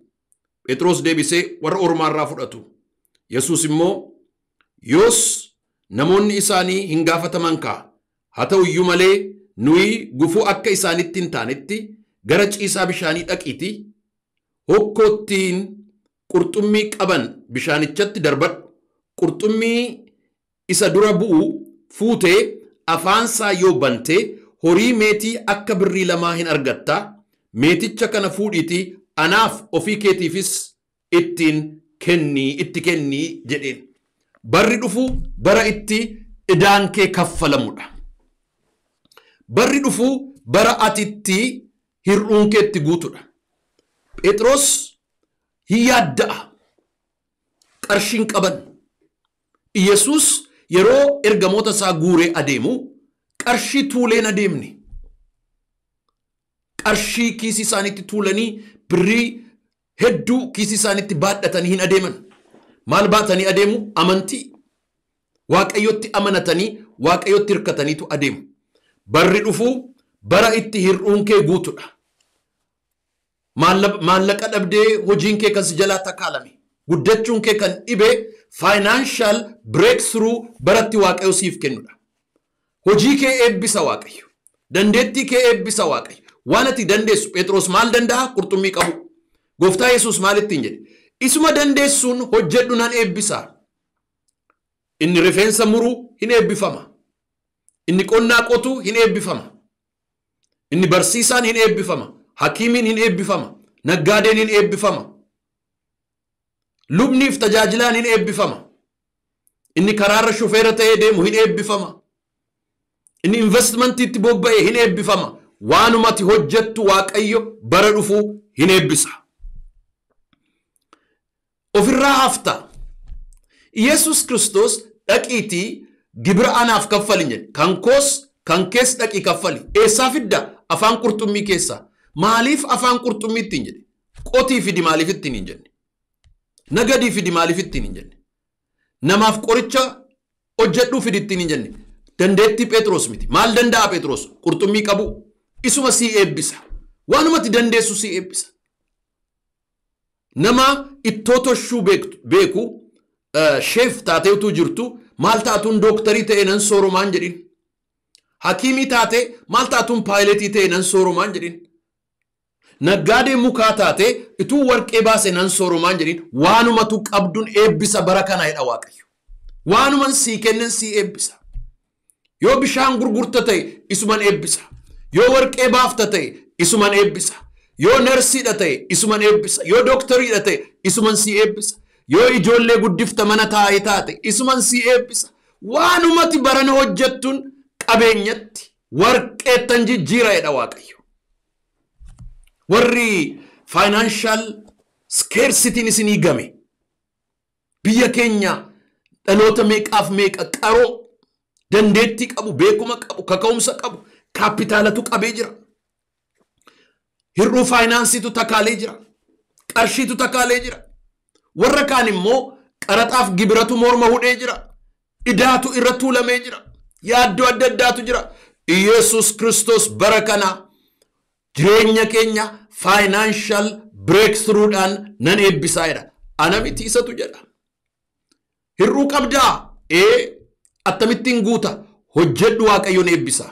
Phexros deebisee warra ormaarraa fudhatu Yesuus immoo yoos namoonni isaanii hin ka'a. Haa ta'uyyuu malee nuyi gufuu akka isaanitti hin taanetti gara ciisaa bishaanii dhaqiiti hokkoottiin qurxummii qaban bishaanichatti darbadhu qurxummii isa dura bu'u fuutee afaansaa yoo bantee horii meetii akka birrii lamaa hin argattaa meeticha kana fuudhiiti anaaf ofii keetiifis ittiin kennii itti kennii jedheen. barri dhufu bara itti idaankee kee kaffalamudha. Barri dhufu bara atitti hir'uun keetti guutudha. Phexros hin yaadda'a. Qarshiin qaban. yesuus yeroo ergamoota isaa guuree adeemu qarshii tuuleen adeemne. Qarshii kiisii isaaniitti tuulanii birrii hedduu kiisii isaaniitti baadhatanii hin adeeman. maal baatanii adeemu? Amantii. Waaqayyotti amanatanii waaqayyotti hirkataniitu adeemu. Barri dhufuu bara itti hir'uunkee kee guutudha. Maallaqa dhabdee hojiin kee kan kaalame jalaa Guddachuun kee kan dhibee faayinaanshaal bireeksiruu baratti waaqayyo siif kennudha. Hojii kee eebbisa waaqayyo. Dandeettii kee eebbisa waaqayyo. Waan ati dandeessu Phexros maal danda'a? Qurxummii qabu. Gooftaa yesus maal jedhe? isuma dandeessuun hojjedhu nan eebbisa. Inni rifeensa muruu hin eebbifama. Inni qonnaa qotuu hin eebbifama. Inni barsiisaan hin eebbifama. Hakiimiin hin eebbifama. Naggaadeen hin eebbifama. Lubniif tajaajilaan hin eebbifama. Inni karaarra shufeera ta'ee deemu hin eebbifama. Inni investmentiitti bobba'e hin eebbifama. Waanumati hojjettu Waaqayyo bara dhufuu hin eebbisa. ofirraa hafta yesus kristos dhaqiitii gibira anaaf kaffalin jedhe kan koos kan kees dhaqii kaffali eessaa fidda afaan qurxummii keessaa maaliif afaan qurxummii ittiin jedhe qotii fidi maaliif ittiin hin jenne nagadii fidi maaliif ittiin hin jenne namaaf qoricha hojjedhuu fidi ittiin hin jenne dandeettii phexros miti maal danda'a phexros qurxummii qabu isuma sii eebbisa waanumati dandeessu sii eebbisa nama ittoo toshuu beeku eh, sheef taatee utuu jirtu maal taatuun dooktarii ta'e nan sooromaan jedhin. Hakiimii taate maal taatuun paayiletii ta'e nan sooromaan jedhin. Naggaadee mukaa taate ituu warqee baase nan sooromaan jedhin waanumatu qabduun eebbisa bara kanaa jedha Waaqayyo. Waanuman sii kennen sii eebbisa. Yoo bishaan gurgurta ta'e isuman eebbisa. Yoo warqee baafta ta'e isuman eebbisa. yoo nersiidha ta'e isuman eebbisa yoo doktariidha ta'e isuman si eebbisa yoo ijoollee guddifta mana taa'ee taate isuman si eebbisa waan ummati barana hojjettuun qabeenyatti warqeettan jijjiira'edha waaqayyo warri faayinaanshaal skeersitiin isinii game biyya keenya dhaloota meeqaaf meeqa qaroo dandeettii qabu beekuma qabu kaka'umsa qabu kaapitaalatu qabee jira hir'uu faayinaansiitu takaalee jira. Qarshiitu takaalee jira. Warra kaan immoo qaraxaaf gibiratu morma hudhee jira. Idaatu irra tuulamee jira. Yaaddoo adda addaatu jira. Iyeesus Kiristoos bara kana jireenya keenya faayinaanshal bireektiruudhaan nan eebbisaa jedha. Ana miti isatu jedha. Hir'uu qabdaa? Ee akkamittiin guuta hojjedhu waaqayyoon eebbisa.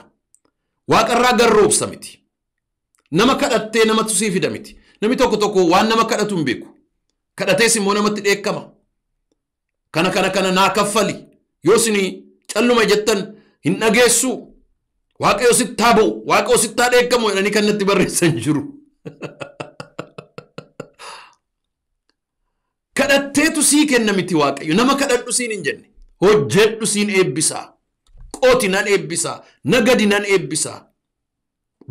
Waaqarraa garroobsa miti. nama kadhattee namatti sii fida miti namni tokko tokko waan nama kadhatu hin beeku kadhatees immoo namatti dheekkama kana kana kana naa kaffali yoo isin calluma jettan hin dhageessu waaqayyo sittaa ba'u waaqayyo sittaa dheekkamu kan natti barreessan jiru [laughs] kadhatteetu sii kenna waaqayyo nama kadhadhu siin hin jenne hojjedhu siin eebbisaa qooti nan eebbisaa nagadi nan eebbisaa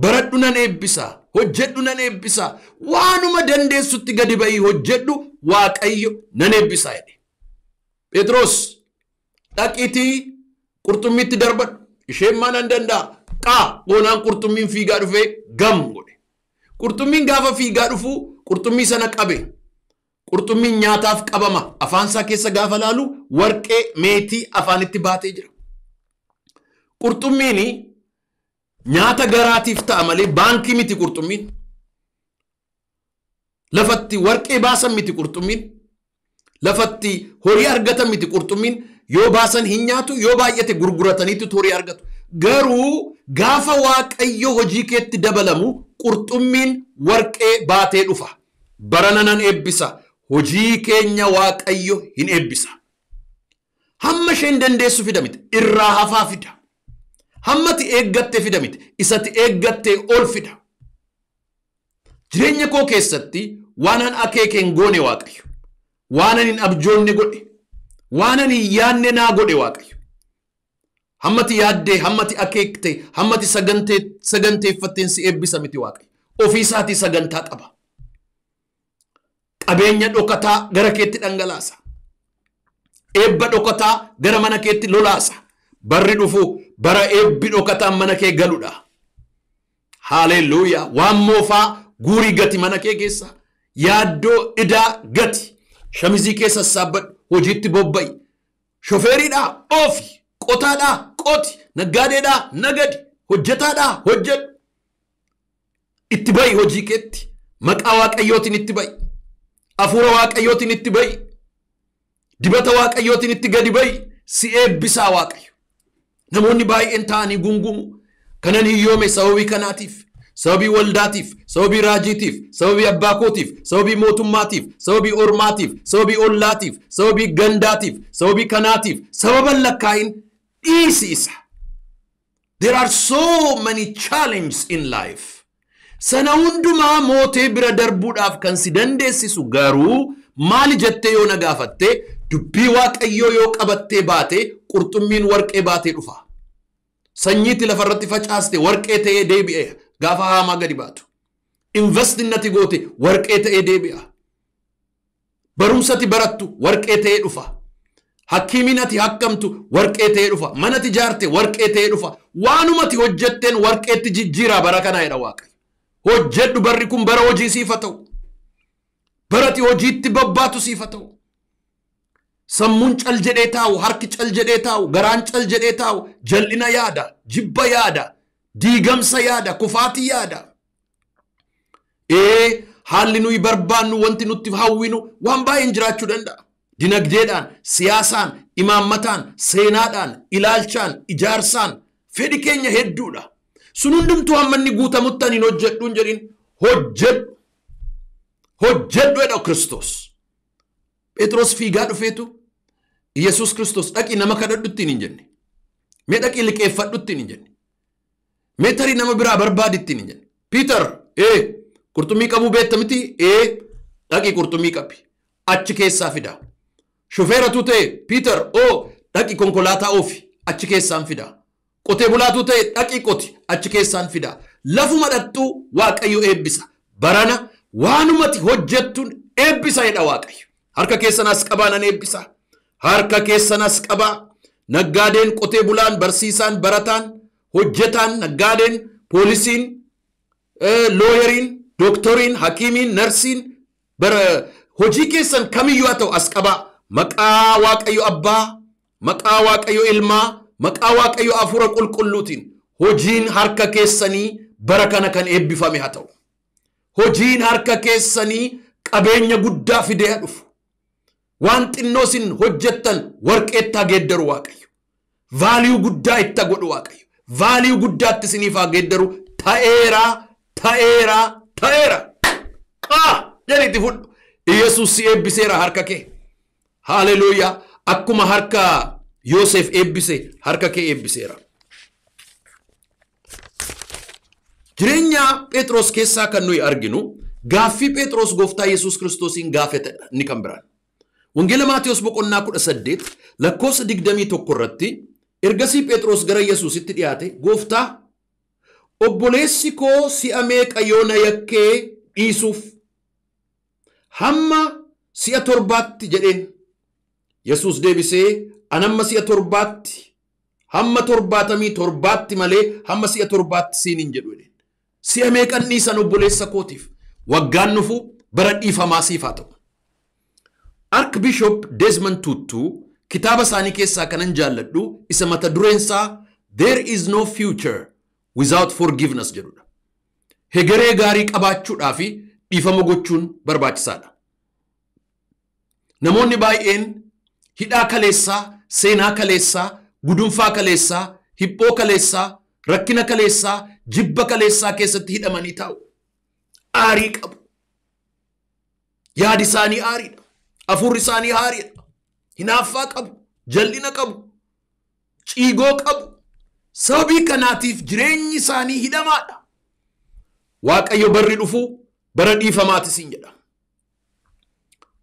baradhu nan eebbisa hojjedhu nan eebbisa waanuma dandeessutti gadi ba'ii hojjedhu waaqayyo nan eebbisa jedhe Pheexroos dhaqiitii qurxummiitti darbadhu isheen maa nan danda'a qaa goonaan qurxummiin fiigaa dhufee gam godhe qurxummiin gaafa fiigaa dhufu qurxummii sana qabe qurtummiin nyaataaf qabama afaansaa keessa gaafa laalu warqee meetii afaanitti baatee jira nyaata garaatiif ta'a malee baankii miti qurxummiin. Lafatti warqee baasan miti qurxummiin. Lafatti horii argatan miti qurxummiin. Yoo baasan hin nyaatu yoo baay'ate gurgurataniitu horii argatu. Garuu gaafa waaqayyo hojii keetti dabalamu qurxummiin warqee baatee dhufa. Barana nan eebbisa. Hojii keenya waaqayyo hin eebbisa. Hamma isheen dandeessu fida Irraa hafaa fida. hammati eeggattee fidamite isati eeggattee ol fida jireenya koo keessatti waanan akeekeen goone waaqayyo waanan hin abjoonne godhe waanan yaanne naa godhe waaqayyo hammati yaaddee hammati akeekte hammati saganteeffatteen si eebbisa miti waaqayyo ofii isaatii sagantaa qaba qabeenya dhokataa gara keetti dhangalaasa eebba dhokataa gara mana keetti lolaasa barri dhufuu bara eebbi dhokataan mana kee galudha. Haalelluuyaa. Waan moofaa guurii gati mana kee keessa. Yaaddoo idaa gati. Shamizii keessa sassaabadhu. Hojiitti bobba'i. Shofeeriidhaa oofi. Qotaadhaa qooti. Naggaadeedhaa nagadi. Hojjetaadhaa hojjedhu. Itti bayi hojii keetti. Maqaa waaqayyootiin itti bayi. Afuura waaqayyootiin itti bayi. Dibata waaqayyootiin itti gadi bayi. Si eebbisaa waaqayyo. namoonni baay'een ta'anii gungumu kanan hiyyoome sababii kanaatiif sababii waldaatiif sababii raajiitiif sababii abbaakotiif sababii mootummaatiif sababii ormaatiif sababii ollaatiif sababii gandaatiif sababii kanaatiif sababan lakkaa'iin dhiisiisa. there are so many challenges in life sana hundumaa mootee bira darbuudhaaf kan si dandeessisu garuu maali jettee yoo na dubbii waaqayyoo yoo qabattee baate qurxummiin warqee baatee dhufa. Sanyiitti lafarratti facaaste warqee ta'ee deebi'e gaafa haamaa gadi baatu. Investinati goote warqee ta'ee deebi'a. Barumsati barattu warqee ta'ee dhufa. Hakkiimiin ati hakkamtu warqee ta'ee dhufa. Manati jaarte warqee ta'ee dhufa. Waanumati hojjetteen warqeetti jijjiiraa bara kanaa jedha Waaqayyo. Hojjedhu barri kun bara hojii siifa ta'u. Barati hojiitti babbaatu siifa ta'u. Sammuun cal jedhee taa'u, harki cal jedhee taa'u, garaan cal jedhee taa'u, jal'ina yaada, jibba yaada, diigamsa yaada, kufaatii yaada. Ee haalli nuyi barbaannu wanti nutti hawwinu waan baay'een jiraachuu danda'a. Dinagdeedhaan, siyaasaan, imaammataan, seenaadhaan, ilaalchaan, ijaarsaan fedhi keenya hedduudha. Sun hundumtuu hamma inni guutamutti ani hojjedhu hin jedhin hojjedhu hojjedhu jedha Kiristoos. Pheexroos fiigaa dhufeetu Yesuus Kiristoos dhaqii nama kadhadhuttiin hin jenne. Mee dhaqii liqeeffadhuttiin hin jenne. Mee tarii nama biraa barbaadittiin hin jenne. Piitar, ee, qurxummii qabuu beekta miti? Ee, dhaqii qurxummii qabdi. Achi keessaa fidaa. Shufeeratu ta'e, Piitar, oo, dhaqii konkolaataa oofi. Achi keessaan fidaa. Qotee bulaatuu ta'e, dhaqii qoti. Achi keessaan fidaa. Lafuma dhattuu Waaqayyo eebbisa. Barana waanumati hojjettuun eebbisaedha Waaqayyo. Harka keessanaas qabaanan eebbisaa. harka keessan as qabaa. Naggaadeen qotee bulaan, barsiisaan, barataan, hojjetaan, naggaadeen, poolisiin, eh, looyeriin, dooktoriin, hakiimiin, narsiin, eh, hojii keessan kamiyyuu haa ta'u as qabaa. Maqaa Waaqayyo Abbaa, maqaa Waaqayyo Ilmaa, maqaa Waaqayyo Afuura Qulqulluutiin hojiin harka keessanii bara kana kan eebbifame haa ta'u. Hojiin harka keessanii qabeenya guddaa fidee haa dhufu. waan xinnoosin hojjettan warqeettaa geeddaru waaqayyo vaaliyuu guddaa itta godhu waaqayyo vaaliyuu guddaatti isiniifaa geeddaru ta'eera ta'eera ta'eera jedhiitti fudhu iyesuus si eebbiseera harka kee haaleluuyaa akkuma harka yoosef eebbise harka kee eebbiseera. Jireenya Phexros keessaa kan nuyi arginu gaaffii Phexros gooftaa Yesuus Kiristoosiin gaafetedha ni kan biraan. ወንጌለ ማቴዎስ በቆና ኩ ሰዴት ለኮስ ድግደሚ ቶኮረቲ ኤርገሲ ጴጥሮስ ገረ ኢየሱስ እት ዲያተ ጎፍታ ኦቦሌሲኮ ሲአሜ ቀዮነ የኬ ኢሱፍ ሐማ ሲአ ቶርባት ኢየሱስ ዴቢሴ አነመ ሲአ ሐማ ቶርባተሚ ቶርባት መሌ ሐማ ሲአ ሲኒን ጀዱ ሲአሜ ቀኒ ሰኖ ኦቦሌሰኮቲፍ ወጋንፉ በረዲፋ ማሲፋ Archbishop Desmond Tutu kitaaba isaanii keessaa kanan jaalladhu isa mata dureensaa There is no future without forgiveness jedhudha. Hegeree gaarii qabaachuudhaa fi dhiifama gochuun barbaachisaadha. Namoonni baay'een hidhaa kaleessaa, seenaa kaleessaa, gudunfaa kaleessaa, hiphoo kaleessaa, rakkina kaleessaa, jibba kaleessaa keessatti hidhamanii taa'u. Aarii qabu. Yaadi isaanii aariidha. Afuurri isaanii haariidha. Hinaaffaa qabu. Jallina qabu. Ciigoo qabu. Sababii kanaatiif jireenyi isaanii hidhamaadha. Waaqayyo barri dhufu bara dhiifamaatis hin jedha.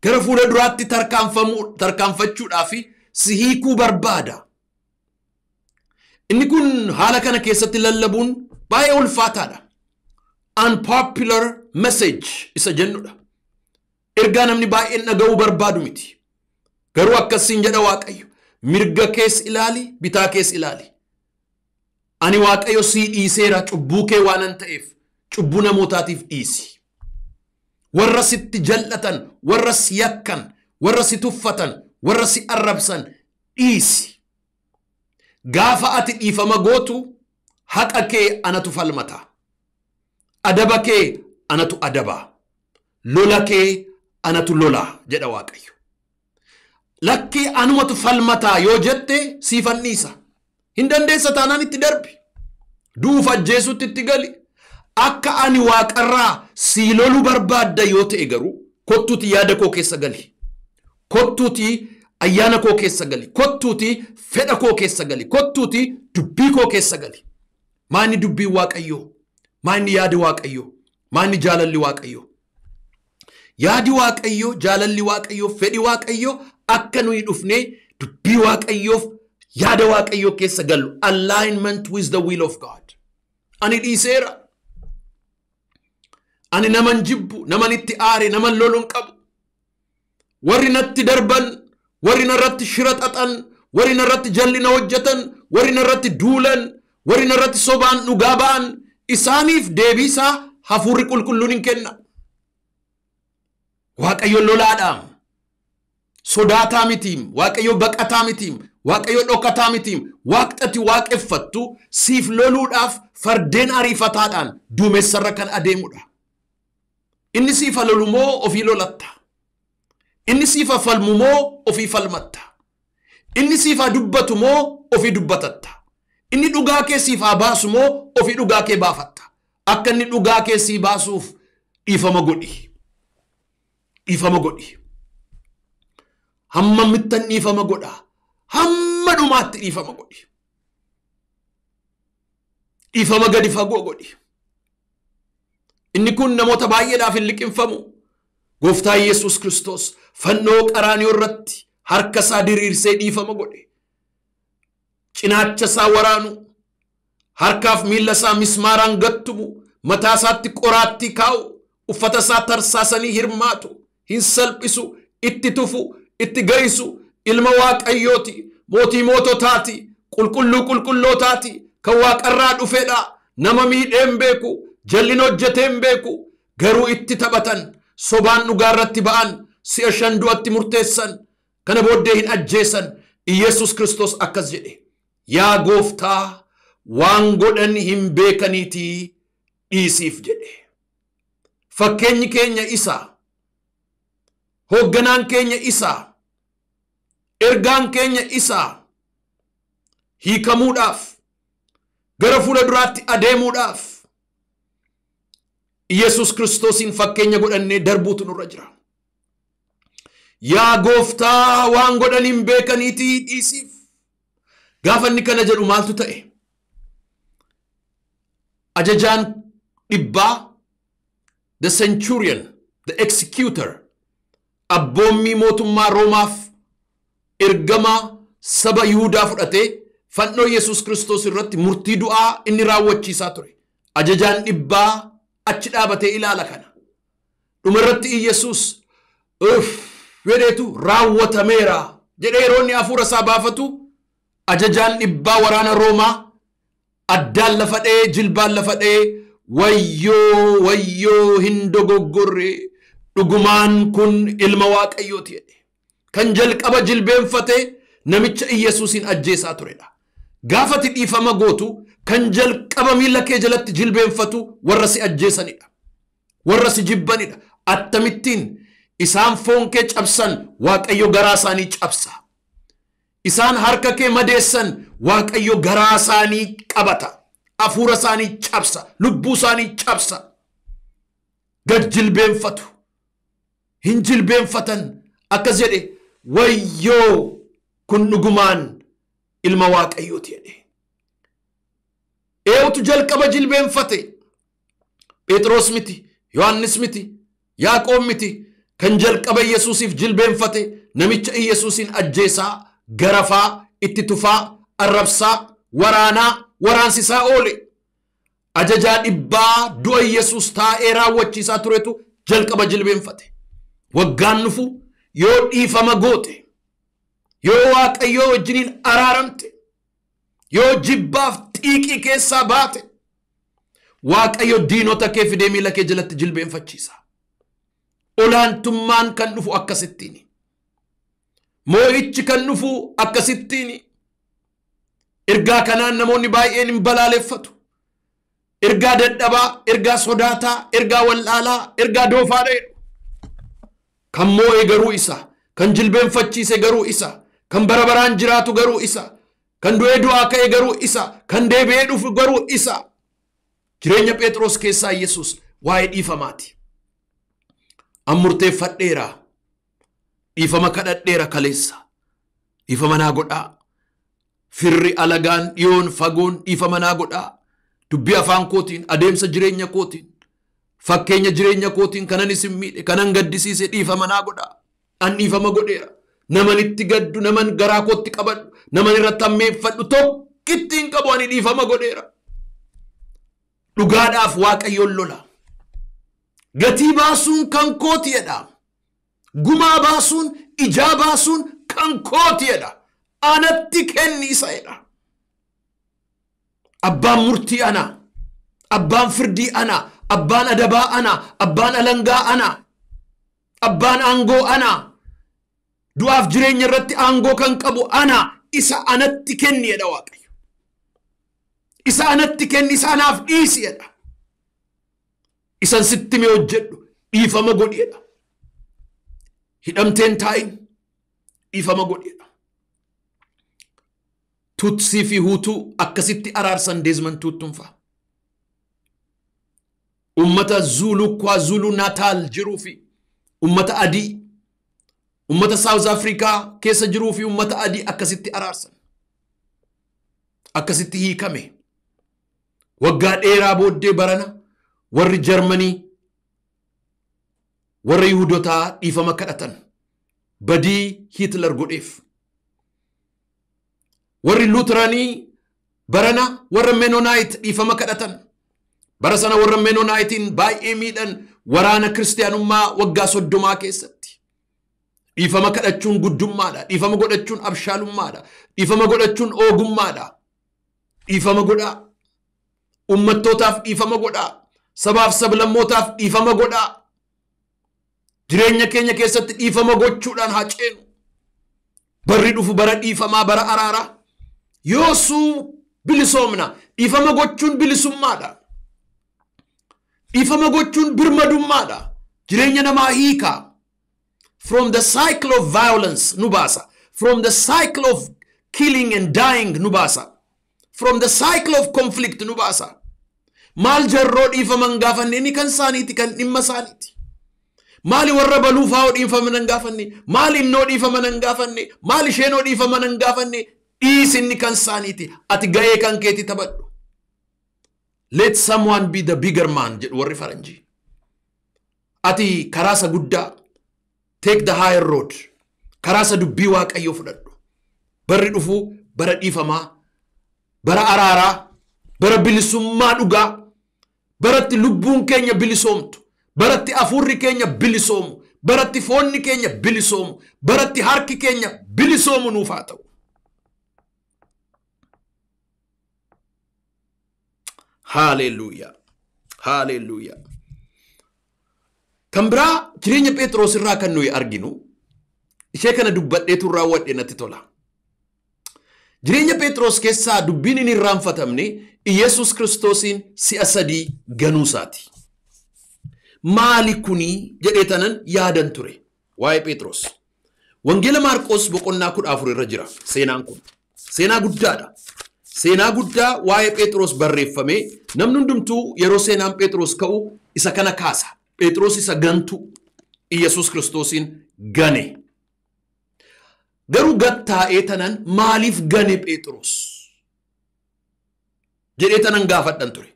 Gara fuula duraatti tarkaanfachuudhaa sihiikuu barbaada. Inni kun haala kana keessatti lallabuun baay'ee ulfaataadha. Unpopular message isa jennudha. ergaa namni baay'een dhaga'uu barbaadu miti. Garuu akkasiin jedha Waaqayyo. Mirga kees ilaali, bitaa kees ilaali. Ani Waaqayyo sii dhiiseera cubbuu kee waanan ta'eef cubbuu namootaatiif dhiisi. Warra sitti jallatan, warra si yakkan, warra si tuffatan, warra si arrabsan dhiisi. Gaafa ati dhiifama gootu haqa kee anatu falmata. Adaba kee anatu adaba. Lola kee anatu lolaa jedha Waaqayyo. Lakkii anumatu falmataa yoo jette sii fanniisa. Hin dandeessa taanaan itti darbi. Duuf ajjeesutti itti gali. Akka ani waaqarraa sii lolu barbaadda yoo ta'e garuu kottuuti yaada koo keessa gali. Kottuuti ayyaana koo keessa gali. Kottuuti fedha koo keessa gali. Kottuuti dubbii koo keessa gali. Maanni dubbii waaqayyo Maanni yaadi waaqayyo Maanni jaalalli waaqayyo. yaadi waaqayyoo jaalalli waaqayyoo fedhi waaqayyoo akka nuyi dhufnee dubbii waaqayyoof yaada waaqayyoo keessa gallu alignment with the will of God ani dhiiseera ani naman jibbu naman itti aare naman lolon qabu warri natti darban warri narratti shira xaxan warri narratti jallina hojjetan warri narratti duulan warri narratti sobaan dhugaa ba'an isaaniif deebiisaa hafuurri qulqulluun hin kenna waaqayyoon lolaadha. Sodaataa mitiim, waaqayyo baqataa mitiim, waaqayyo dhokkataa mitiim, waaqxati waaqeffattu siif loluudhaaf fardeen ariifataadhaan duumessarra kan adeemudha. Inni siifa lolumoo ofii lolatta. Inni siifa falmumoo ofii falmatta. Inni siifa dubbatumoo ofii dubbatatta. Inni dhugaa kee baasu baasumoo ofii dhugaa kee baafatta. Akka inni dhugaa kee sii baasuuf dhiifama godhi. dhiifama godhi. Hammammittan dhiifama godha. Hamma dhumaatti dhiifama godhi. Dhiifama gadi fagoo godhi. Inni kun namoota baay'eedhaaf hin liqinfamu. Gooftaa Yesuus Kiristoos fannoo qaraaniyoo irratti harka isaa diriirsee dhiifama godhe. Cinaacha isaa waraanu. Harkaaf miilla isaa mismaaraan gattumu. Mataa isaatti qoraattii kaa'u. Uffata isaa tarsaasanii hirmaatu. hin salphisu itti tufu itti gaisu ilma waaqayyooti mootii moototaati qulqulluu qulqullootaati kan waaqarraa dhufeedha nama miidheen beeku jallin hojjeteen beeku garuu itti taphatan sobaan dhugaarratti ba'an si'a shan du'atti murteessan kana booddee hin ajjeessan iyesus kristos akkas jedhe yaa gooftaa waan godhan hin beekaniitii dhiisiif jedhe fakkeenyi keenya isaa hoogganaan keenya isaa ergaan keenya isaa hiikamuudhaaf gara fuula duraatti adeemuudhaaf Yesuus kiristoosiin fakkeenya godhannee darbuutu nurra jira yaa gooftaa waan godhan hin beekaniitii dhiisiif gaafanni kana jedhu maaltu ta'e ajajaan dhibbaa the centurion the executor abboommii mootummaa roomaaf ergama saba Yihudaa fudhatee fannoo Yesuus Kiristoos irratti murtii du'aa inni raawwachiisaa ture. Ajajaan dhibbaa achi dhaabatee ilaala kana. Dhumarratti Iyyasuus uf jedheetu raawwatameera jedhee yeroo hafuura isaa baafatu ajajaan dhibbaa waraana Roomaa addaan lafa jilbaan lafa wayyoo wayyoo hin dhugumaan kun ilma waaqayyooti jedhe kan jalqaba jilbeenfatee namicha iyyesuusin ajjeesaa turedha. Gaafati dhiifama gootu kan jalqaba miila kee jalatti jilbeenfatu warra si ajjeesanidha. Warra si jibbanidha. Attamittiin isaan foon kee cabsan waaqayyo garaa isaanii cabsa. Isaan harka kee madeessan waaqayyo garaa isaanii qabata. Afuura isaanii cabsa. Lubbuu isaanii cabsa. Gad jilbeenfatu. hin jilbeenfatan akkas jedhe wayyoo kun dhugumaan ilma waaqayyooti jedhe. Eewutu jalqaba jilbeenfate Phexros miti Yohannis miti Yaaqoob miti kan jalqaba Yesuusiif jilbeenfate namicha Yesuusin ajjeesaa garafaa itti tufaa arrabsaa waraanaa waraansisaa oole ajajaa dhibbaa du'a Yesuus taa'ee raawwachiisaa turetu jalqaba jilbeenfate. waggaan nufu yoo dhiifama goote yoo waaqayyoo wajjiniin araaramte yoo jibbaaf xiiqii keessaa baate waaqayyo diinota kee fidee miila kee jalatti jilbeenfachiisa. Olaantummaan kan dhufu akkasittiin. Moo'ichi kan dhufu akkasittiin. Ergaa kanaan namoonni baay'een hin balaaleeffatu. Ergaa dadhabaa, ergaa sodaataa, ergaa wallaalaa, ergaa doofaa dha'edha. kan moo'e garuu isa kan jilbeenfachiise garuu isa kan bara baraan jiraatu garuu isa kan du'ee du'aa ka'e garuu isa kan deebi'ee dhufu garuu isa jireenya phexros keessaa yesus waa'ee dhiifamaati an murteeffadheera dhiifama kadhadheera kaleessa dhiifama naa godhaa firri alagaan dhiyoon fagoon dhiifama naa godhaa dubbii afaan kootiin adeemsa jireenya kootiin fakkeenya jireenya kootiin kanan isin miidhe kanan gaddisiise dhiifama naa godha an dhiifama godheera itti gaddu naman garaa kootti qabadhu naman irratti hammeeffadhu tokkitti hin qabu ani dhiifama godheera dhugaadhaaf waaqayyoon lola gatii baasuun kan kooti jedha. gumaa baasuun ijaa baasuun kan kooti jedha. anatti kenni isa jedha abbaan murtii ana abbaan firdii ana abbaan adabaa ana abbaan alangaa ana abbaan aangoo ana du'aaf jireenya irratti aangoo kan qabu ana isa anatti kenni jedha isa anatti kenni isa anaaf dhiisi jedha isan sitti hojjedu hojjedhu dhiifama godhi jedha hidhamteen taa'iin dhiifama godhi jedha fi huutuu akkasitti araarsan deezman fa'a ummata zuulukkaa zuuluu naataal jiruu fi ummata adii ummata saawuz afrikaa keessa jiruu fi ummata adii akkasitti araarsan akkasitti hiikame waggaa dheeraa booddee barana warri jarmanii warra yihudotaa dhiifama kadhatan badii hitler godheef warri luuteranii barana warra menonaayit dhiifama kadhatan Bara sana warra Menonaayitiin baay'ee miidhan waraana kiristaanummaa waggaa soddomaa keessatti. Dhiifama kadhachuun guddummaadha. Dhiifama godhachuun abshaalummaadha. Dhiifama godhachuun ogummaadha. Dhiifama godhaa. Ummattootaaf dhiifama godhaa. Sabaaf sablammootaaf dhiifama godhaa. Jireenya keenya keessatti dhiifama gochuudhaan haa ceenu. Barri dhufu bara dhiifamaa bara araaraa. Yoosuu bilisoomna. Dhiifama gochuun bilisummaadha. dhiifama gochuun birmadummaadha. Jireenya namaa hiikaa. From the cycle of violence nu baasa. From the cycle of killing and dying nu baasa. From the cycle of conflict nu baasa. Maal jarroo dhiifaman gaafanne inni kan isaaniiti kan dhimma isaaniiti. maali warra baluu fa'aa dhiifaman hin gaafanne maali innoo dhiifaman hin gaafanne maali isheenoo dhiifaman hin gaafanne dhiisinni kan isaaniiti ati ga'ee kan Let someone be the bigger man jedhu warri faranjii. Ati karaa isa guddaa take the higher road karaa isa dubbii waaqayyoo fudhadhu. Barri dhufuu bara dhiifamaa, bara araaraa, bara bilisummaa dhugaa, baratti lubbuun keenya bilisoomtu, baratti afuurri keenya bilisoomu, baratti foonni keenya bilisoomu, baratti harki keenya bilisoomu nuuf haa ta'u. Haalelluuyaa. Haalelluuyaa. Kan biraa jireenya Phexros irraa kan nuyi arginu ishee kana dubbadheetu raawwadhe natti tola. Jireenya Phexros keessaa dubbiin hin irraanfatamne Iyyasuus Kiristoosiin si'a sadii ganuusaati. Maali kunii jedhee tanan yaadan ture waa'ee Phexros. Wangeela Maarqos boqonnaa kudha afur irra jira seenaan kun. Seenaa guddaadha. seenaa guddaa waa'ee Pheexroos barreeffamee namni hundumtuu yeroo seenaan Pheexroos ka'u isa kana kaasa. Pheexroos isa gantu Iyyasuus Kiristoosiin gane. Garuu gattaa'ee tanan maaliif gane Pheexroos? Jedhee tanan gaafadhan ture.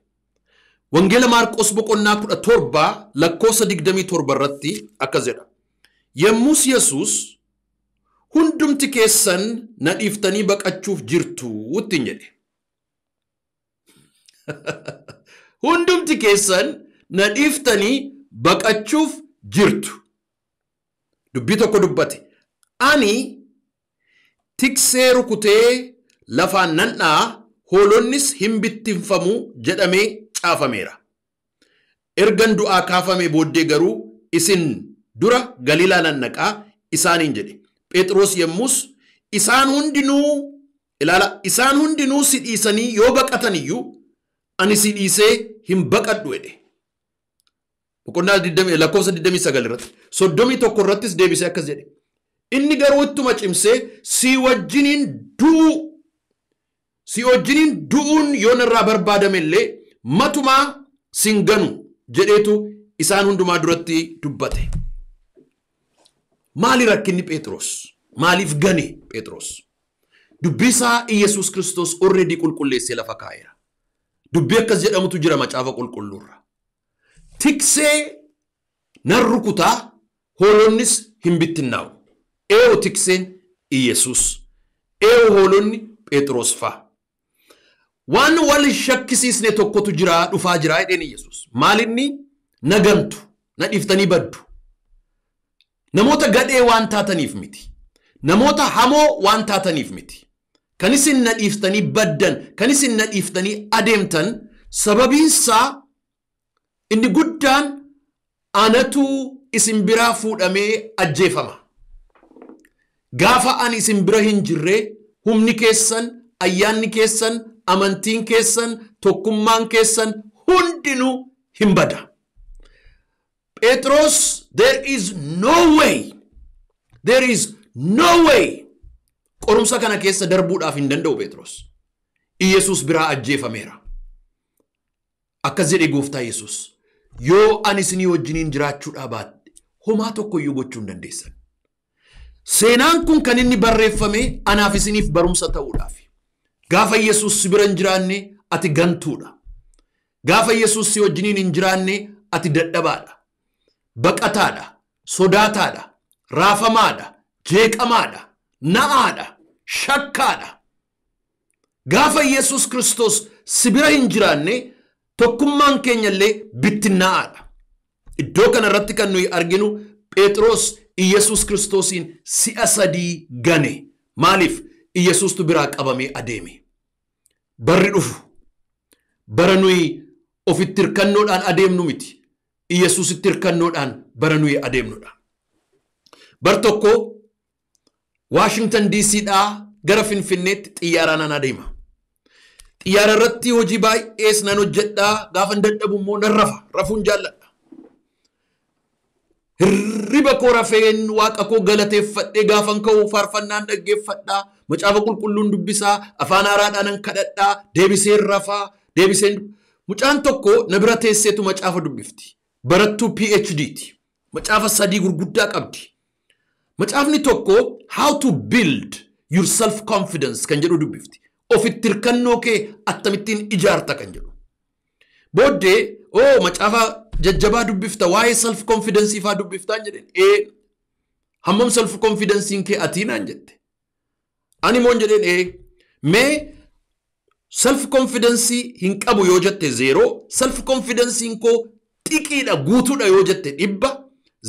Wangeela Maarqos boqonnaa kudha torbaa lakkoofsa digdamii torba irratti akkas jedha. Yommus Yesuus hundumti keessan na baqachuuf jirtu ittiin jedhe. [laughs] Hundumti keessan nadhiiftanii baqachuuf jirtu. Dubbii tokko dubbate. Ani tiksee rukutee lafaan nan dha'a hoolonnis hin bittinfamuu jedhamee caafameera. Ergan du'aa kaafamee booddee garuu isin dura galii laalan isaaniin jedhe. Phexros yommus isaan hundinuu ilaala isaan hundinuu si dhiisanii yoo baqataniyyuu ani si dhiisee hin baqadhu jedhe. Boqonnaa lakkoofsa 29 irratti soddomii tokko irrattis deebisee akkas jedhe. Inni garuu ittuma cimsee si wajjiniin du'uun yoon irraa barbaadame illee matumaa sin ganu jedheetu isaan hundumaa duratti dubbate. Maali rakkinni Phexros? Maaliif gane Phexros? Dubbisaa Iyyasuus Kiristoos orreedii qulqulleessee lafa kaa'eera. Dubbii akkas jedhamutu jira macaafa qulqulluurra. Tiksee nan rukutaa hoolonnis hin bittinnaa'u. Eewo tikseen Iyyasuus. Eewo hoolonni Phexros fa'a. Waan wal shakkisiisne tokkotu jiraa, dhufaa jiraa jedheen Iyyasuus. Maalinni na gamtu na dhiftanii baddu. Namoota gadhee waan taataniif miti. Namoota hamoo waan taataniif miti. Kan isin nadhiiftanii baddan, kan isin nadhiiftanii adeemtan sababiinsaa inni guddaan anatu isin biraa fuudhamee ajjeefama. Gaafa ani isin bira hin jirree humni keessan, ayyaanni keessan, amantiin keessan, tokkummaan keessan hundinuu hin bada. there is no way there is no way qorumsa kana keessa darbuudhaaf hin danda'u Pheexros. Iyesuus biraa ajjeefameera. Akkas jedhee gooftaa yesus Yoo ani isinii wajjiniin jiraachuudhaa baatte homaa tokko iyyuu gochuu hin dandeessan. Seenaan kun kan inni barreeffame anaaf isiniif barumsa ta'uudhaaf. Gaafa Iyesuus si bira hin jiraanne ati gantuudha. Gaafa Iyesuus si wajjiniin hin jiraanne ati dadhabaadha. baqataadha, sodaataadha, raafamaadha, jeeqamaadha, na'aadha, shakkaadha. Gaafa Yesus Kiristoos si bira hin jiraanne tokkummaan keenya bittin na'aadha. Iddoo kanarratti kan nuyi arginu Phexros Iyyasuus Kiristoosiin si'a sadii gane maaliif Iyyasuustu biraa qabamee adeeme. Barri dhufu bara nuyi ofitti hirkannoodhaan adeemnu miti. Iyyasuusitti hirkannoodhaan bara nuyi adeemnudha. Bar tokko Waashingtan DCdhaa gara Finfinneetti xiyyaaraan nan adeema. Xiyyaara hojii baay'ees nan hojjedhaa gaafa hin dadhabu immoo nan rafa rafuun jaalladha. Hirriba koo rafeen waaqa koo galateeffadhee gaafa ka'u faarfannaan dhaggeeffadhaa macaafa qulqulluun dubbisaa afaan haaraadhaan kadhadhaa deebiseen rafaa mucaan tokko na bira macaafa dubbifti. barattuu PHD'ti. Macaafa sadii gurguddaa qabdi. Macaafni tokko How to build your self confidence kan jedhu dubbifti. Ofitti hirkannoo kee akkamittiin ijaarta kan jedhu. Booddee oo macaafa jajjabaa dubbifta waa'ee self confidence faa dubbiftaa jedheen ee hammam self confidence kee atiinaan jette. Ani immoo jedheen ee mee self confidence hin qabu yoo jette zero self confidence koo xiqiidha guutuudha yoo jette dhibba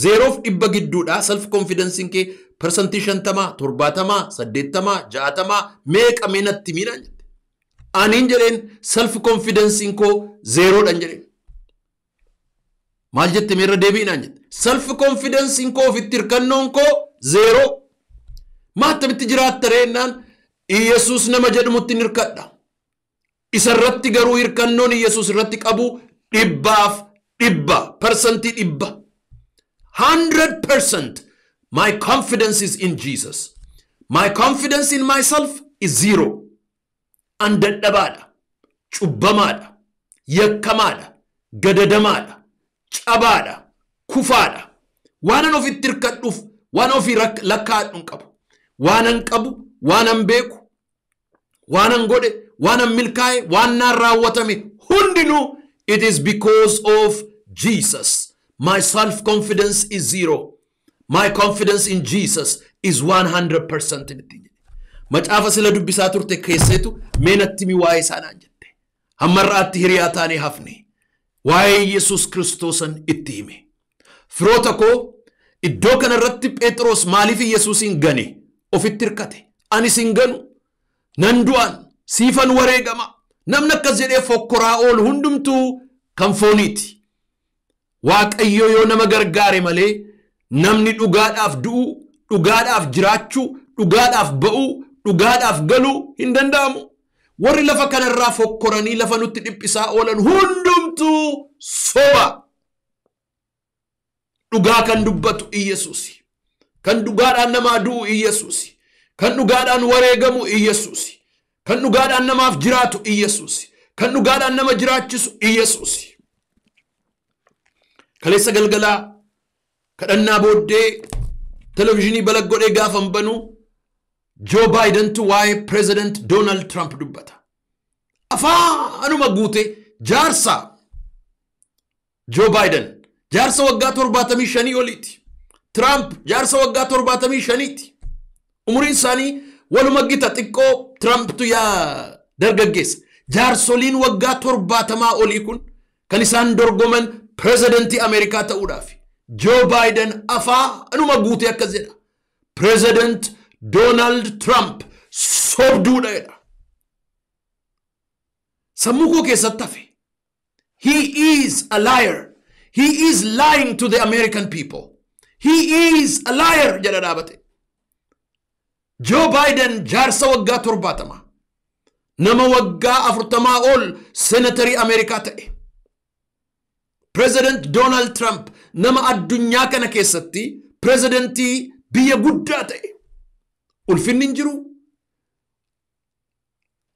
zeeroof dhibba gidduudha self confidence kee parsantii shantamaa torbaatamaa saddeettamaa ja'atamaa meeqa minatti miidhaan jette. Aniin jedheen self konfidensiin koo zeeroodhaan jedheen. Maal jette meerra deebi'inaan jette. Self konfidensiin koo ofitti hirkannoon koo zeeroo. Maa akkamitti jiraatta reennaan Iyyasuus nama jedhamutti hirkadha. Isarratti garuu hirkannoon Iyyasuus irratti qabu dhibbaaf dhibba, percentii my confidence is in Jesus. My confidence in myself is zero. An dadhabaadha, cubbamaadha, yakkamaadha, gadadamaadha, cabaadha, kufaadha. Waanan ofitti hirkadhuuf, waan ofii lakkaa'adhu qabu. Waanan qabu, waanan beeku, waanan godhe, waanan milkaa'e, waan naan raawwatame hundinuu it is because of Jesus. My self confidence is zero. My confidence in Jesus is Macaafa sila dubbisaa turte keesseetu mee natti waa'ee isaanaan jette. Hammarraatti hiriyaa taanee hafne waa'ee Yesuus Kiristoosan itti hime. Firoota koo iddoo irratti Phexros maaliif Yesuus hin gane ofitti hirkate. Anis hin ganu nan du'an siifan wareegama namni akkas jedhee fokkoraa oolu hundumtuu kan fooniiti. waaqayyo yoo nama gargaare malee namni dhugaadhaaf du'u, dhugaadhaaf jiraachuu, dhugaadhaaf ba'uu, dhugaadhaaf galuu hin danda'amu. Warri lafa kanarraa fokkoranii lafa nutti dhiphisaa oolan hundumtuu soba. Dhugaa kan dubbatu iyyesuusi. Kan dhugaadhaan namaa du'u iyyesuusi. Kan dhugaadhaan wareegamu iyyesuusi. Kan dhugaadhaan namaaf jiraatu iyyesuusi. Kan dhugaadhaan nama jiraachisu iyyesuusi. Kaleessa galgalaa kadhannaa booddee televezyiinii bala godhee gaafa hin banu joo baayidantu waa'ee pireezidanti doonaald tiraamp dubbata. Afaanuma guute jaarsa joo baayidan jaarsa waggaa torbaatamii shanii oliiti. Tiraamp jaarsa waggaa torbaatamii shaniiti. Umuriin isaanii waluma gita xiqqoo Tiraampitu yaa dargaggeessa. Jaarsoliin waggaa torbaatamaa olii kun kan isaan dorgoman pireezidantii Ameerikaa ta'uudhaaf Joo Baayiden afaa anuma guutee akkas jedha. Pireezidant Doonaald Trump sobduudha jedha. Sammuu keessatti tafe. He is a liar. He is lying to the American people. He is a liar jedha dhaabate. Joo Baayiden jaarsa waggaa torbaatama. Nama waggaa afurtamaa ol seenatarii Ameerikaa ta'e. prezident Doonaald Tiraamp nama addunyaa kana keessatti pireezidantii biyya guddaa ta'e ulfinni hin jiru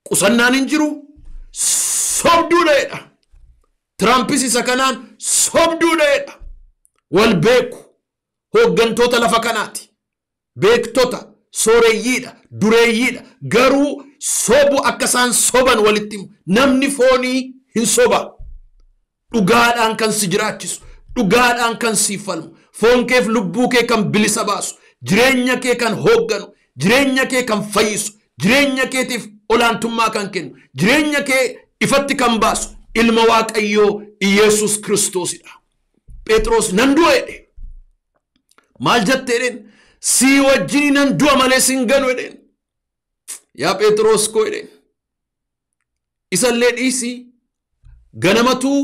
qusannaan hin jiru sobduu trumpis Tiraampis isa kanaan sobduu Wal beeku hooggantoota lafa kanaati. Beektota sooreyyiidha, dureeyyiidha. Garuu sobu akka isaan soban walitti namni foonii hin soba. dhugaadhaan kan si jiraachisu dhugaadhaan kan si falmu foonkeef lubbuu kee kan bilisa baasu jireenya kee kan hoogganu jireenya kee kan fayyisu jireenya keetiif olaantummaa kan kennu jireenya kee ifatti kan baasu ilma waaqayyoo yesus kiristoosidha phexros nan du'a jedhe maal jettee jedheen sii wajjini nan du'a malee sin ganu jedheen yaa phexros koo jedheen isallee dhiisii ganamatuu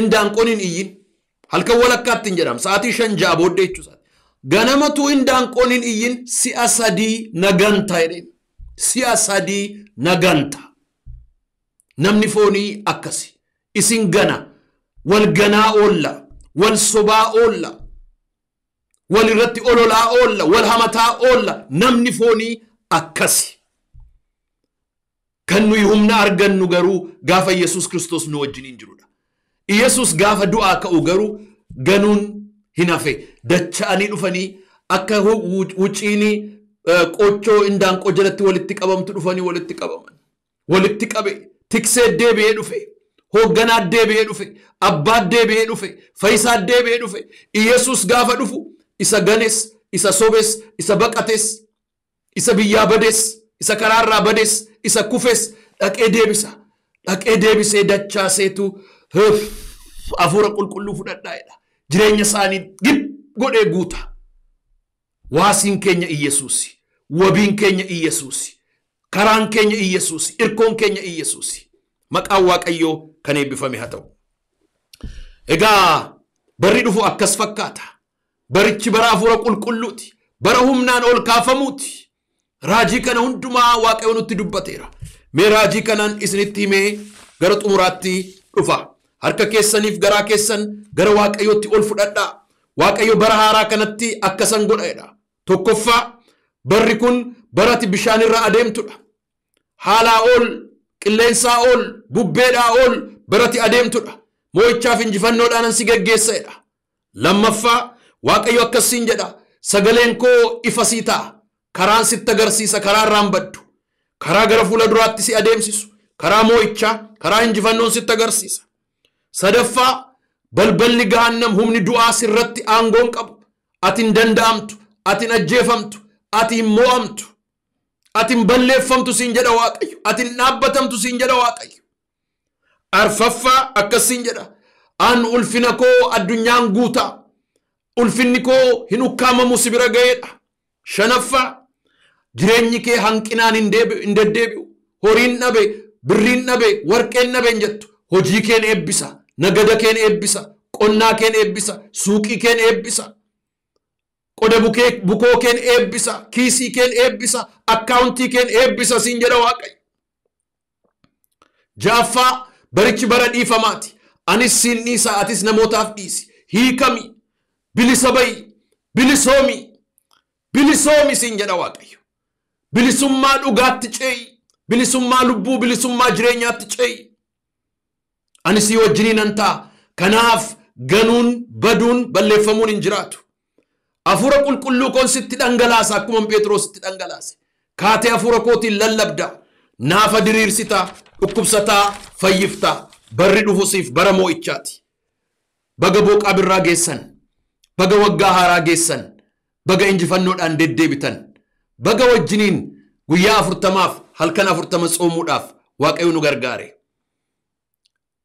Indaanqooniin iyyin halkan walakkaatti hin jedhamu sa'aatii shan ja'a booddee jechuudha. Ganamatu indaanqooniin iyyin si'a sadii naganta jedheen si'a sadii naganta namni foonii akkasi isin gana wal ganaa oolla wal sobaa oolla wal irratti ololaa oolla wal hamataa oolla namni foonii akkasi. Kan nuyi humna argannu garuu gaafa Yesuus Kiristoos nu wajjiniin jirudha. Yesus gaafa du'aa ka'u garuu ganuun hin hafe dacha'anii dhufanii akka wuciinii e, qochoo indaanqoo jalatti walitti qabamtu dhufanii walitti qabaman. Walitti qabe tiksee deebi'ee dhufe hoogganaa deebi'ee dhufe abbaa deebi'ee dhufe faayisaa deebi'ee dhufe Yesus gaafa dhufu isa ganes isa sobes isa baqates isa biyyaa bades isa karaarraa bades isa kufes dhaqee deebisa dhaqee deebisee dachaaseetu. hafuura qulqulluu fudhadhaa'edha. Jireenya isaanii dib godhee guuta. Waasiin keenya iyyesuusi. Wabiin keenya iyyesuusi. Karaan keenya iyyesuusi. Irkoon keenya iyyesuusi. Maqaan Waaqayyoo kan eebbifame haa ta'u. Egaa barri dhufu akkas fakkaata. Barichi bara hafuura qulqulluuti. Bara humnaan ol kaafamuuti. Raajii kana hundumaa waaqayyo nutti dubbateera. Mee raajii kanaan isinitti himee gara xumuraatti dhufa. harka keessaniif garaa keessan gara waaqayyootti ol fudhadhaa waaqayyo bara haaraa kanatti akkasan godhedha tokkoffaa barri kun barati bishaan irra adeemtudha haalaa ol qilleensaa ol bubbeedha ol barati adeemtudha moo'ichaaf injifannoodhaan si geggeessedha lammaffaa waaqayyo akkasiin jedha sagaleen koo si ta'a karaan sitti agarsiisa karaa irraan baddu karaa gara fuula duraatti si adeemsisu karaa moo'icha, karaa injifannoon sitti agarsiisa sadaffaa balballi gaannam humni du'aas irratti aangoon qabu atin danda'amtu atin ajjeefamtu ati mo'amtu ati balleeffamtu siin jedha waaqayyo ati dhaabbatamtu siin jedha waaqayyo arfaffaa akkasiin jedha an ulfina koo addunyaan guutaa ulfinni koo hin ukkaamamu si bira dha shanaffaa jireenyi kee hanqinaan hin deddeebi'u horiin dhabe birriin dhabe warqeen dhabeen hin jettu hojii keen eebbisa Nagada keenya eebbisa. Qonnaa keenya eebbisa. Suuqii keenya eebbisa. Qoda bukoo keenya eebbisa. Kiisii keenya eebbisa. Akkaawuntii keenya eebbisa siin jedha Waaqayyo. Jaaffaa barichi bara dhiifamaati. Anis siin dhiisa atis namootaaf dhiisi. Hiikami. Bilisa bayi. Bilisoomi. Bilisoomi siin jedha Waaqayyo. Bilisummaa dhugaatti ce'i. Bilisummaa lubbuu bilisummaa jireenyaatti ce'i. anis wajjiniin wajjinii nan ta'a. Kanaaf ganuun baduun balleeffamuun hin jiraatu. Hafuura qulqulluu koon sitti dhangalaasa akkumaan Pheexroos sitti dhangalaase. Kaatee hafuura kootiin lallabda. Naafa diriirsita, dhukkubsataa, fayyifta. Barri dhufusiif bara moo'ichaati. Baga booqaa birraa geessan. Baga waggaa haaraa geessan. Baga injifannoodhaan deddeebitan. Baga wajjiniin guyyaa afurtamaaf halkan afurtama tsoomuudhaaf waaqayyo nu gargaare.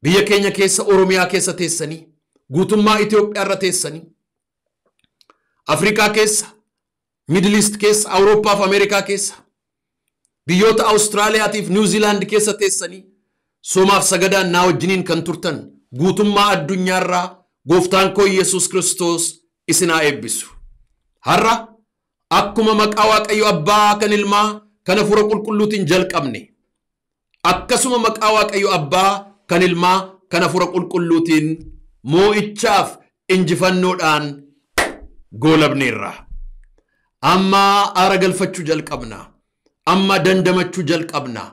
biyya keenya keessa Oromiyaa keessa teessanii guutummaa Itoophiyaa irra teessanii Afrikaa keessa Midiliisti keessa Awurooppaa Ameerikaa keessa biyyoota Awustiraaliyaatiif Niwuziilaand keessa teessanii soomaaf sagadaan naa wajjiniin kan turtan guutummaa addunyaa irraa gooftaan koon Yesuus Kiristoos isinaa eebbisu. Har'a akkuma maqaa Waaqayyo Abbaa kan ilmaa kana fura qulqulluutiin jalqabne akkasuma maqaa Waaqayyo Abbaa kan ilmaa kana fura qulqulluutiin moo'ichaaf injifannoodhaan goolabneerra. Amma aara galfachuu jalqabna. Amma dandamachuu jalqabna.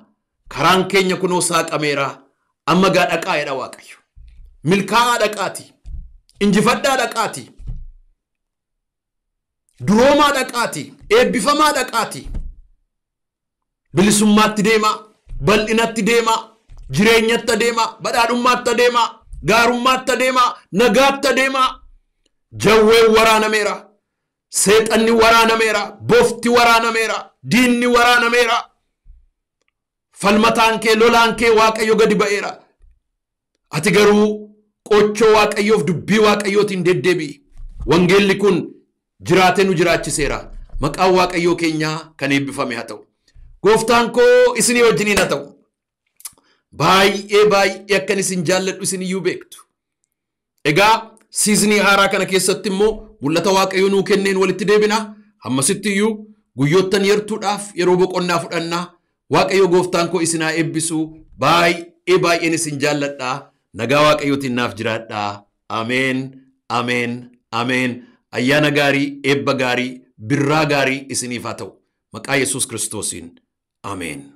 Karaan keenya kunoo saaqameera. Amma gaa dhaqaa'edha waaqayyo. Milkaa'aa dhaqaati. Injifadhaa dhaqaati. Duroomaa dhaqaati. Eebbifamaa dhaqaati. Bilisummaatti deemaa. Bal'inatti deemaa. jireenyatti adeemaa badhaadhummaatti adeemaa gaarummaatti adeemaa nagaatti adeemaa jawween waraanameera seexanni waraanameera bofti waraanameera diinni waraanameera falmataan kee lolaan kee waaqayyo gadi ba'eera ati garuu qochoo waaqayyoof dubbii waaqayyootiin deddeebi. wangeelli kun jiraate nu jiraachiseera maqaan waaqayyoo keenyaa kan eebbifame haa ta'u gooftaan koo isinii wajjiniin haa ta'u baay'ee baay'ee akkan isin jaalladhu isin iyyuu beektu. Egaa siiznii haaraa kana keessatti immoo mul'ata waaqayyo nuu kenneen walitti deebina. hammasittiyyuu iyyuu guyyoottan yartuudhaaf yeroo boqonnaa fudhannaa waaqayyo gooftaan koo isinaa haa baay'ee baay'een isin jaalladhaa nagaa waaqayyootiin naaf jiraadhaa ameen ameen ameen ayyaana gaarii eebba gaarii birraa gaarii isiniif haa ta'u maqaa yesus kiristoosiin ameen.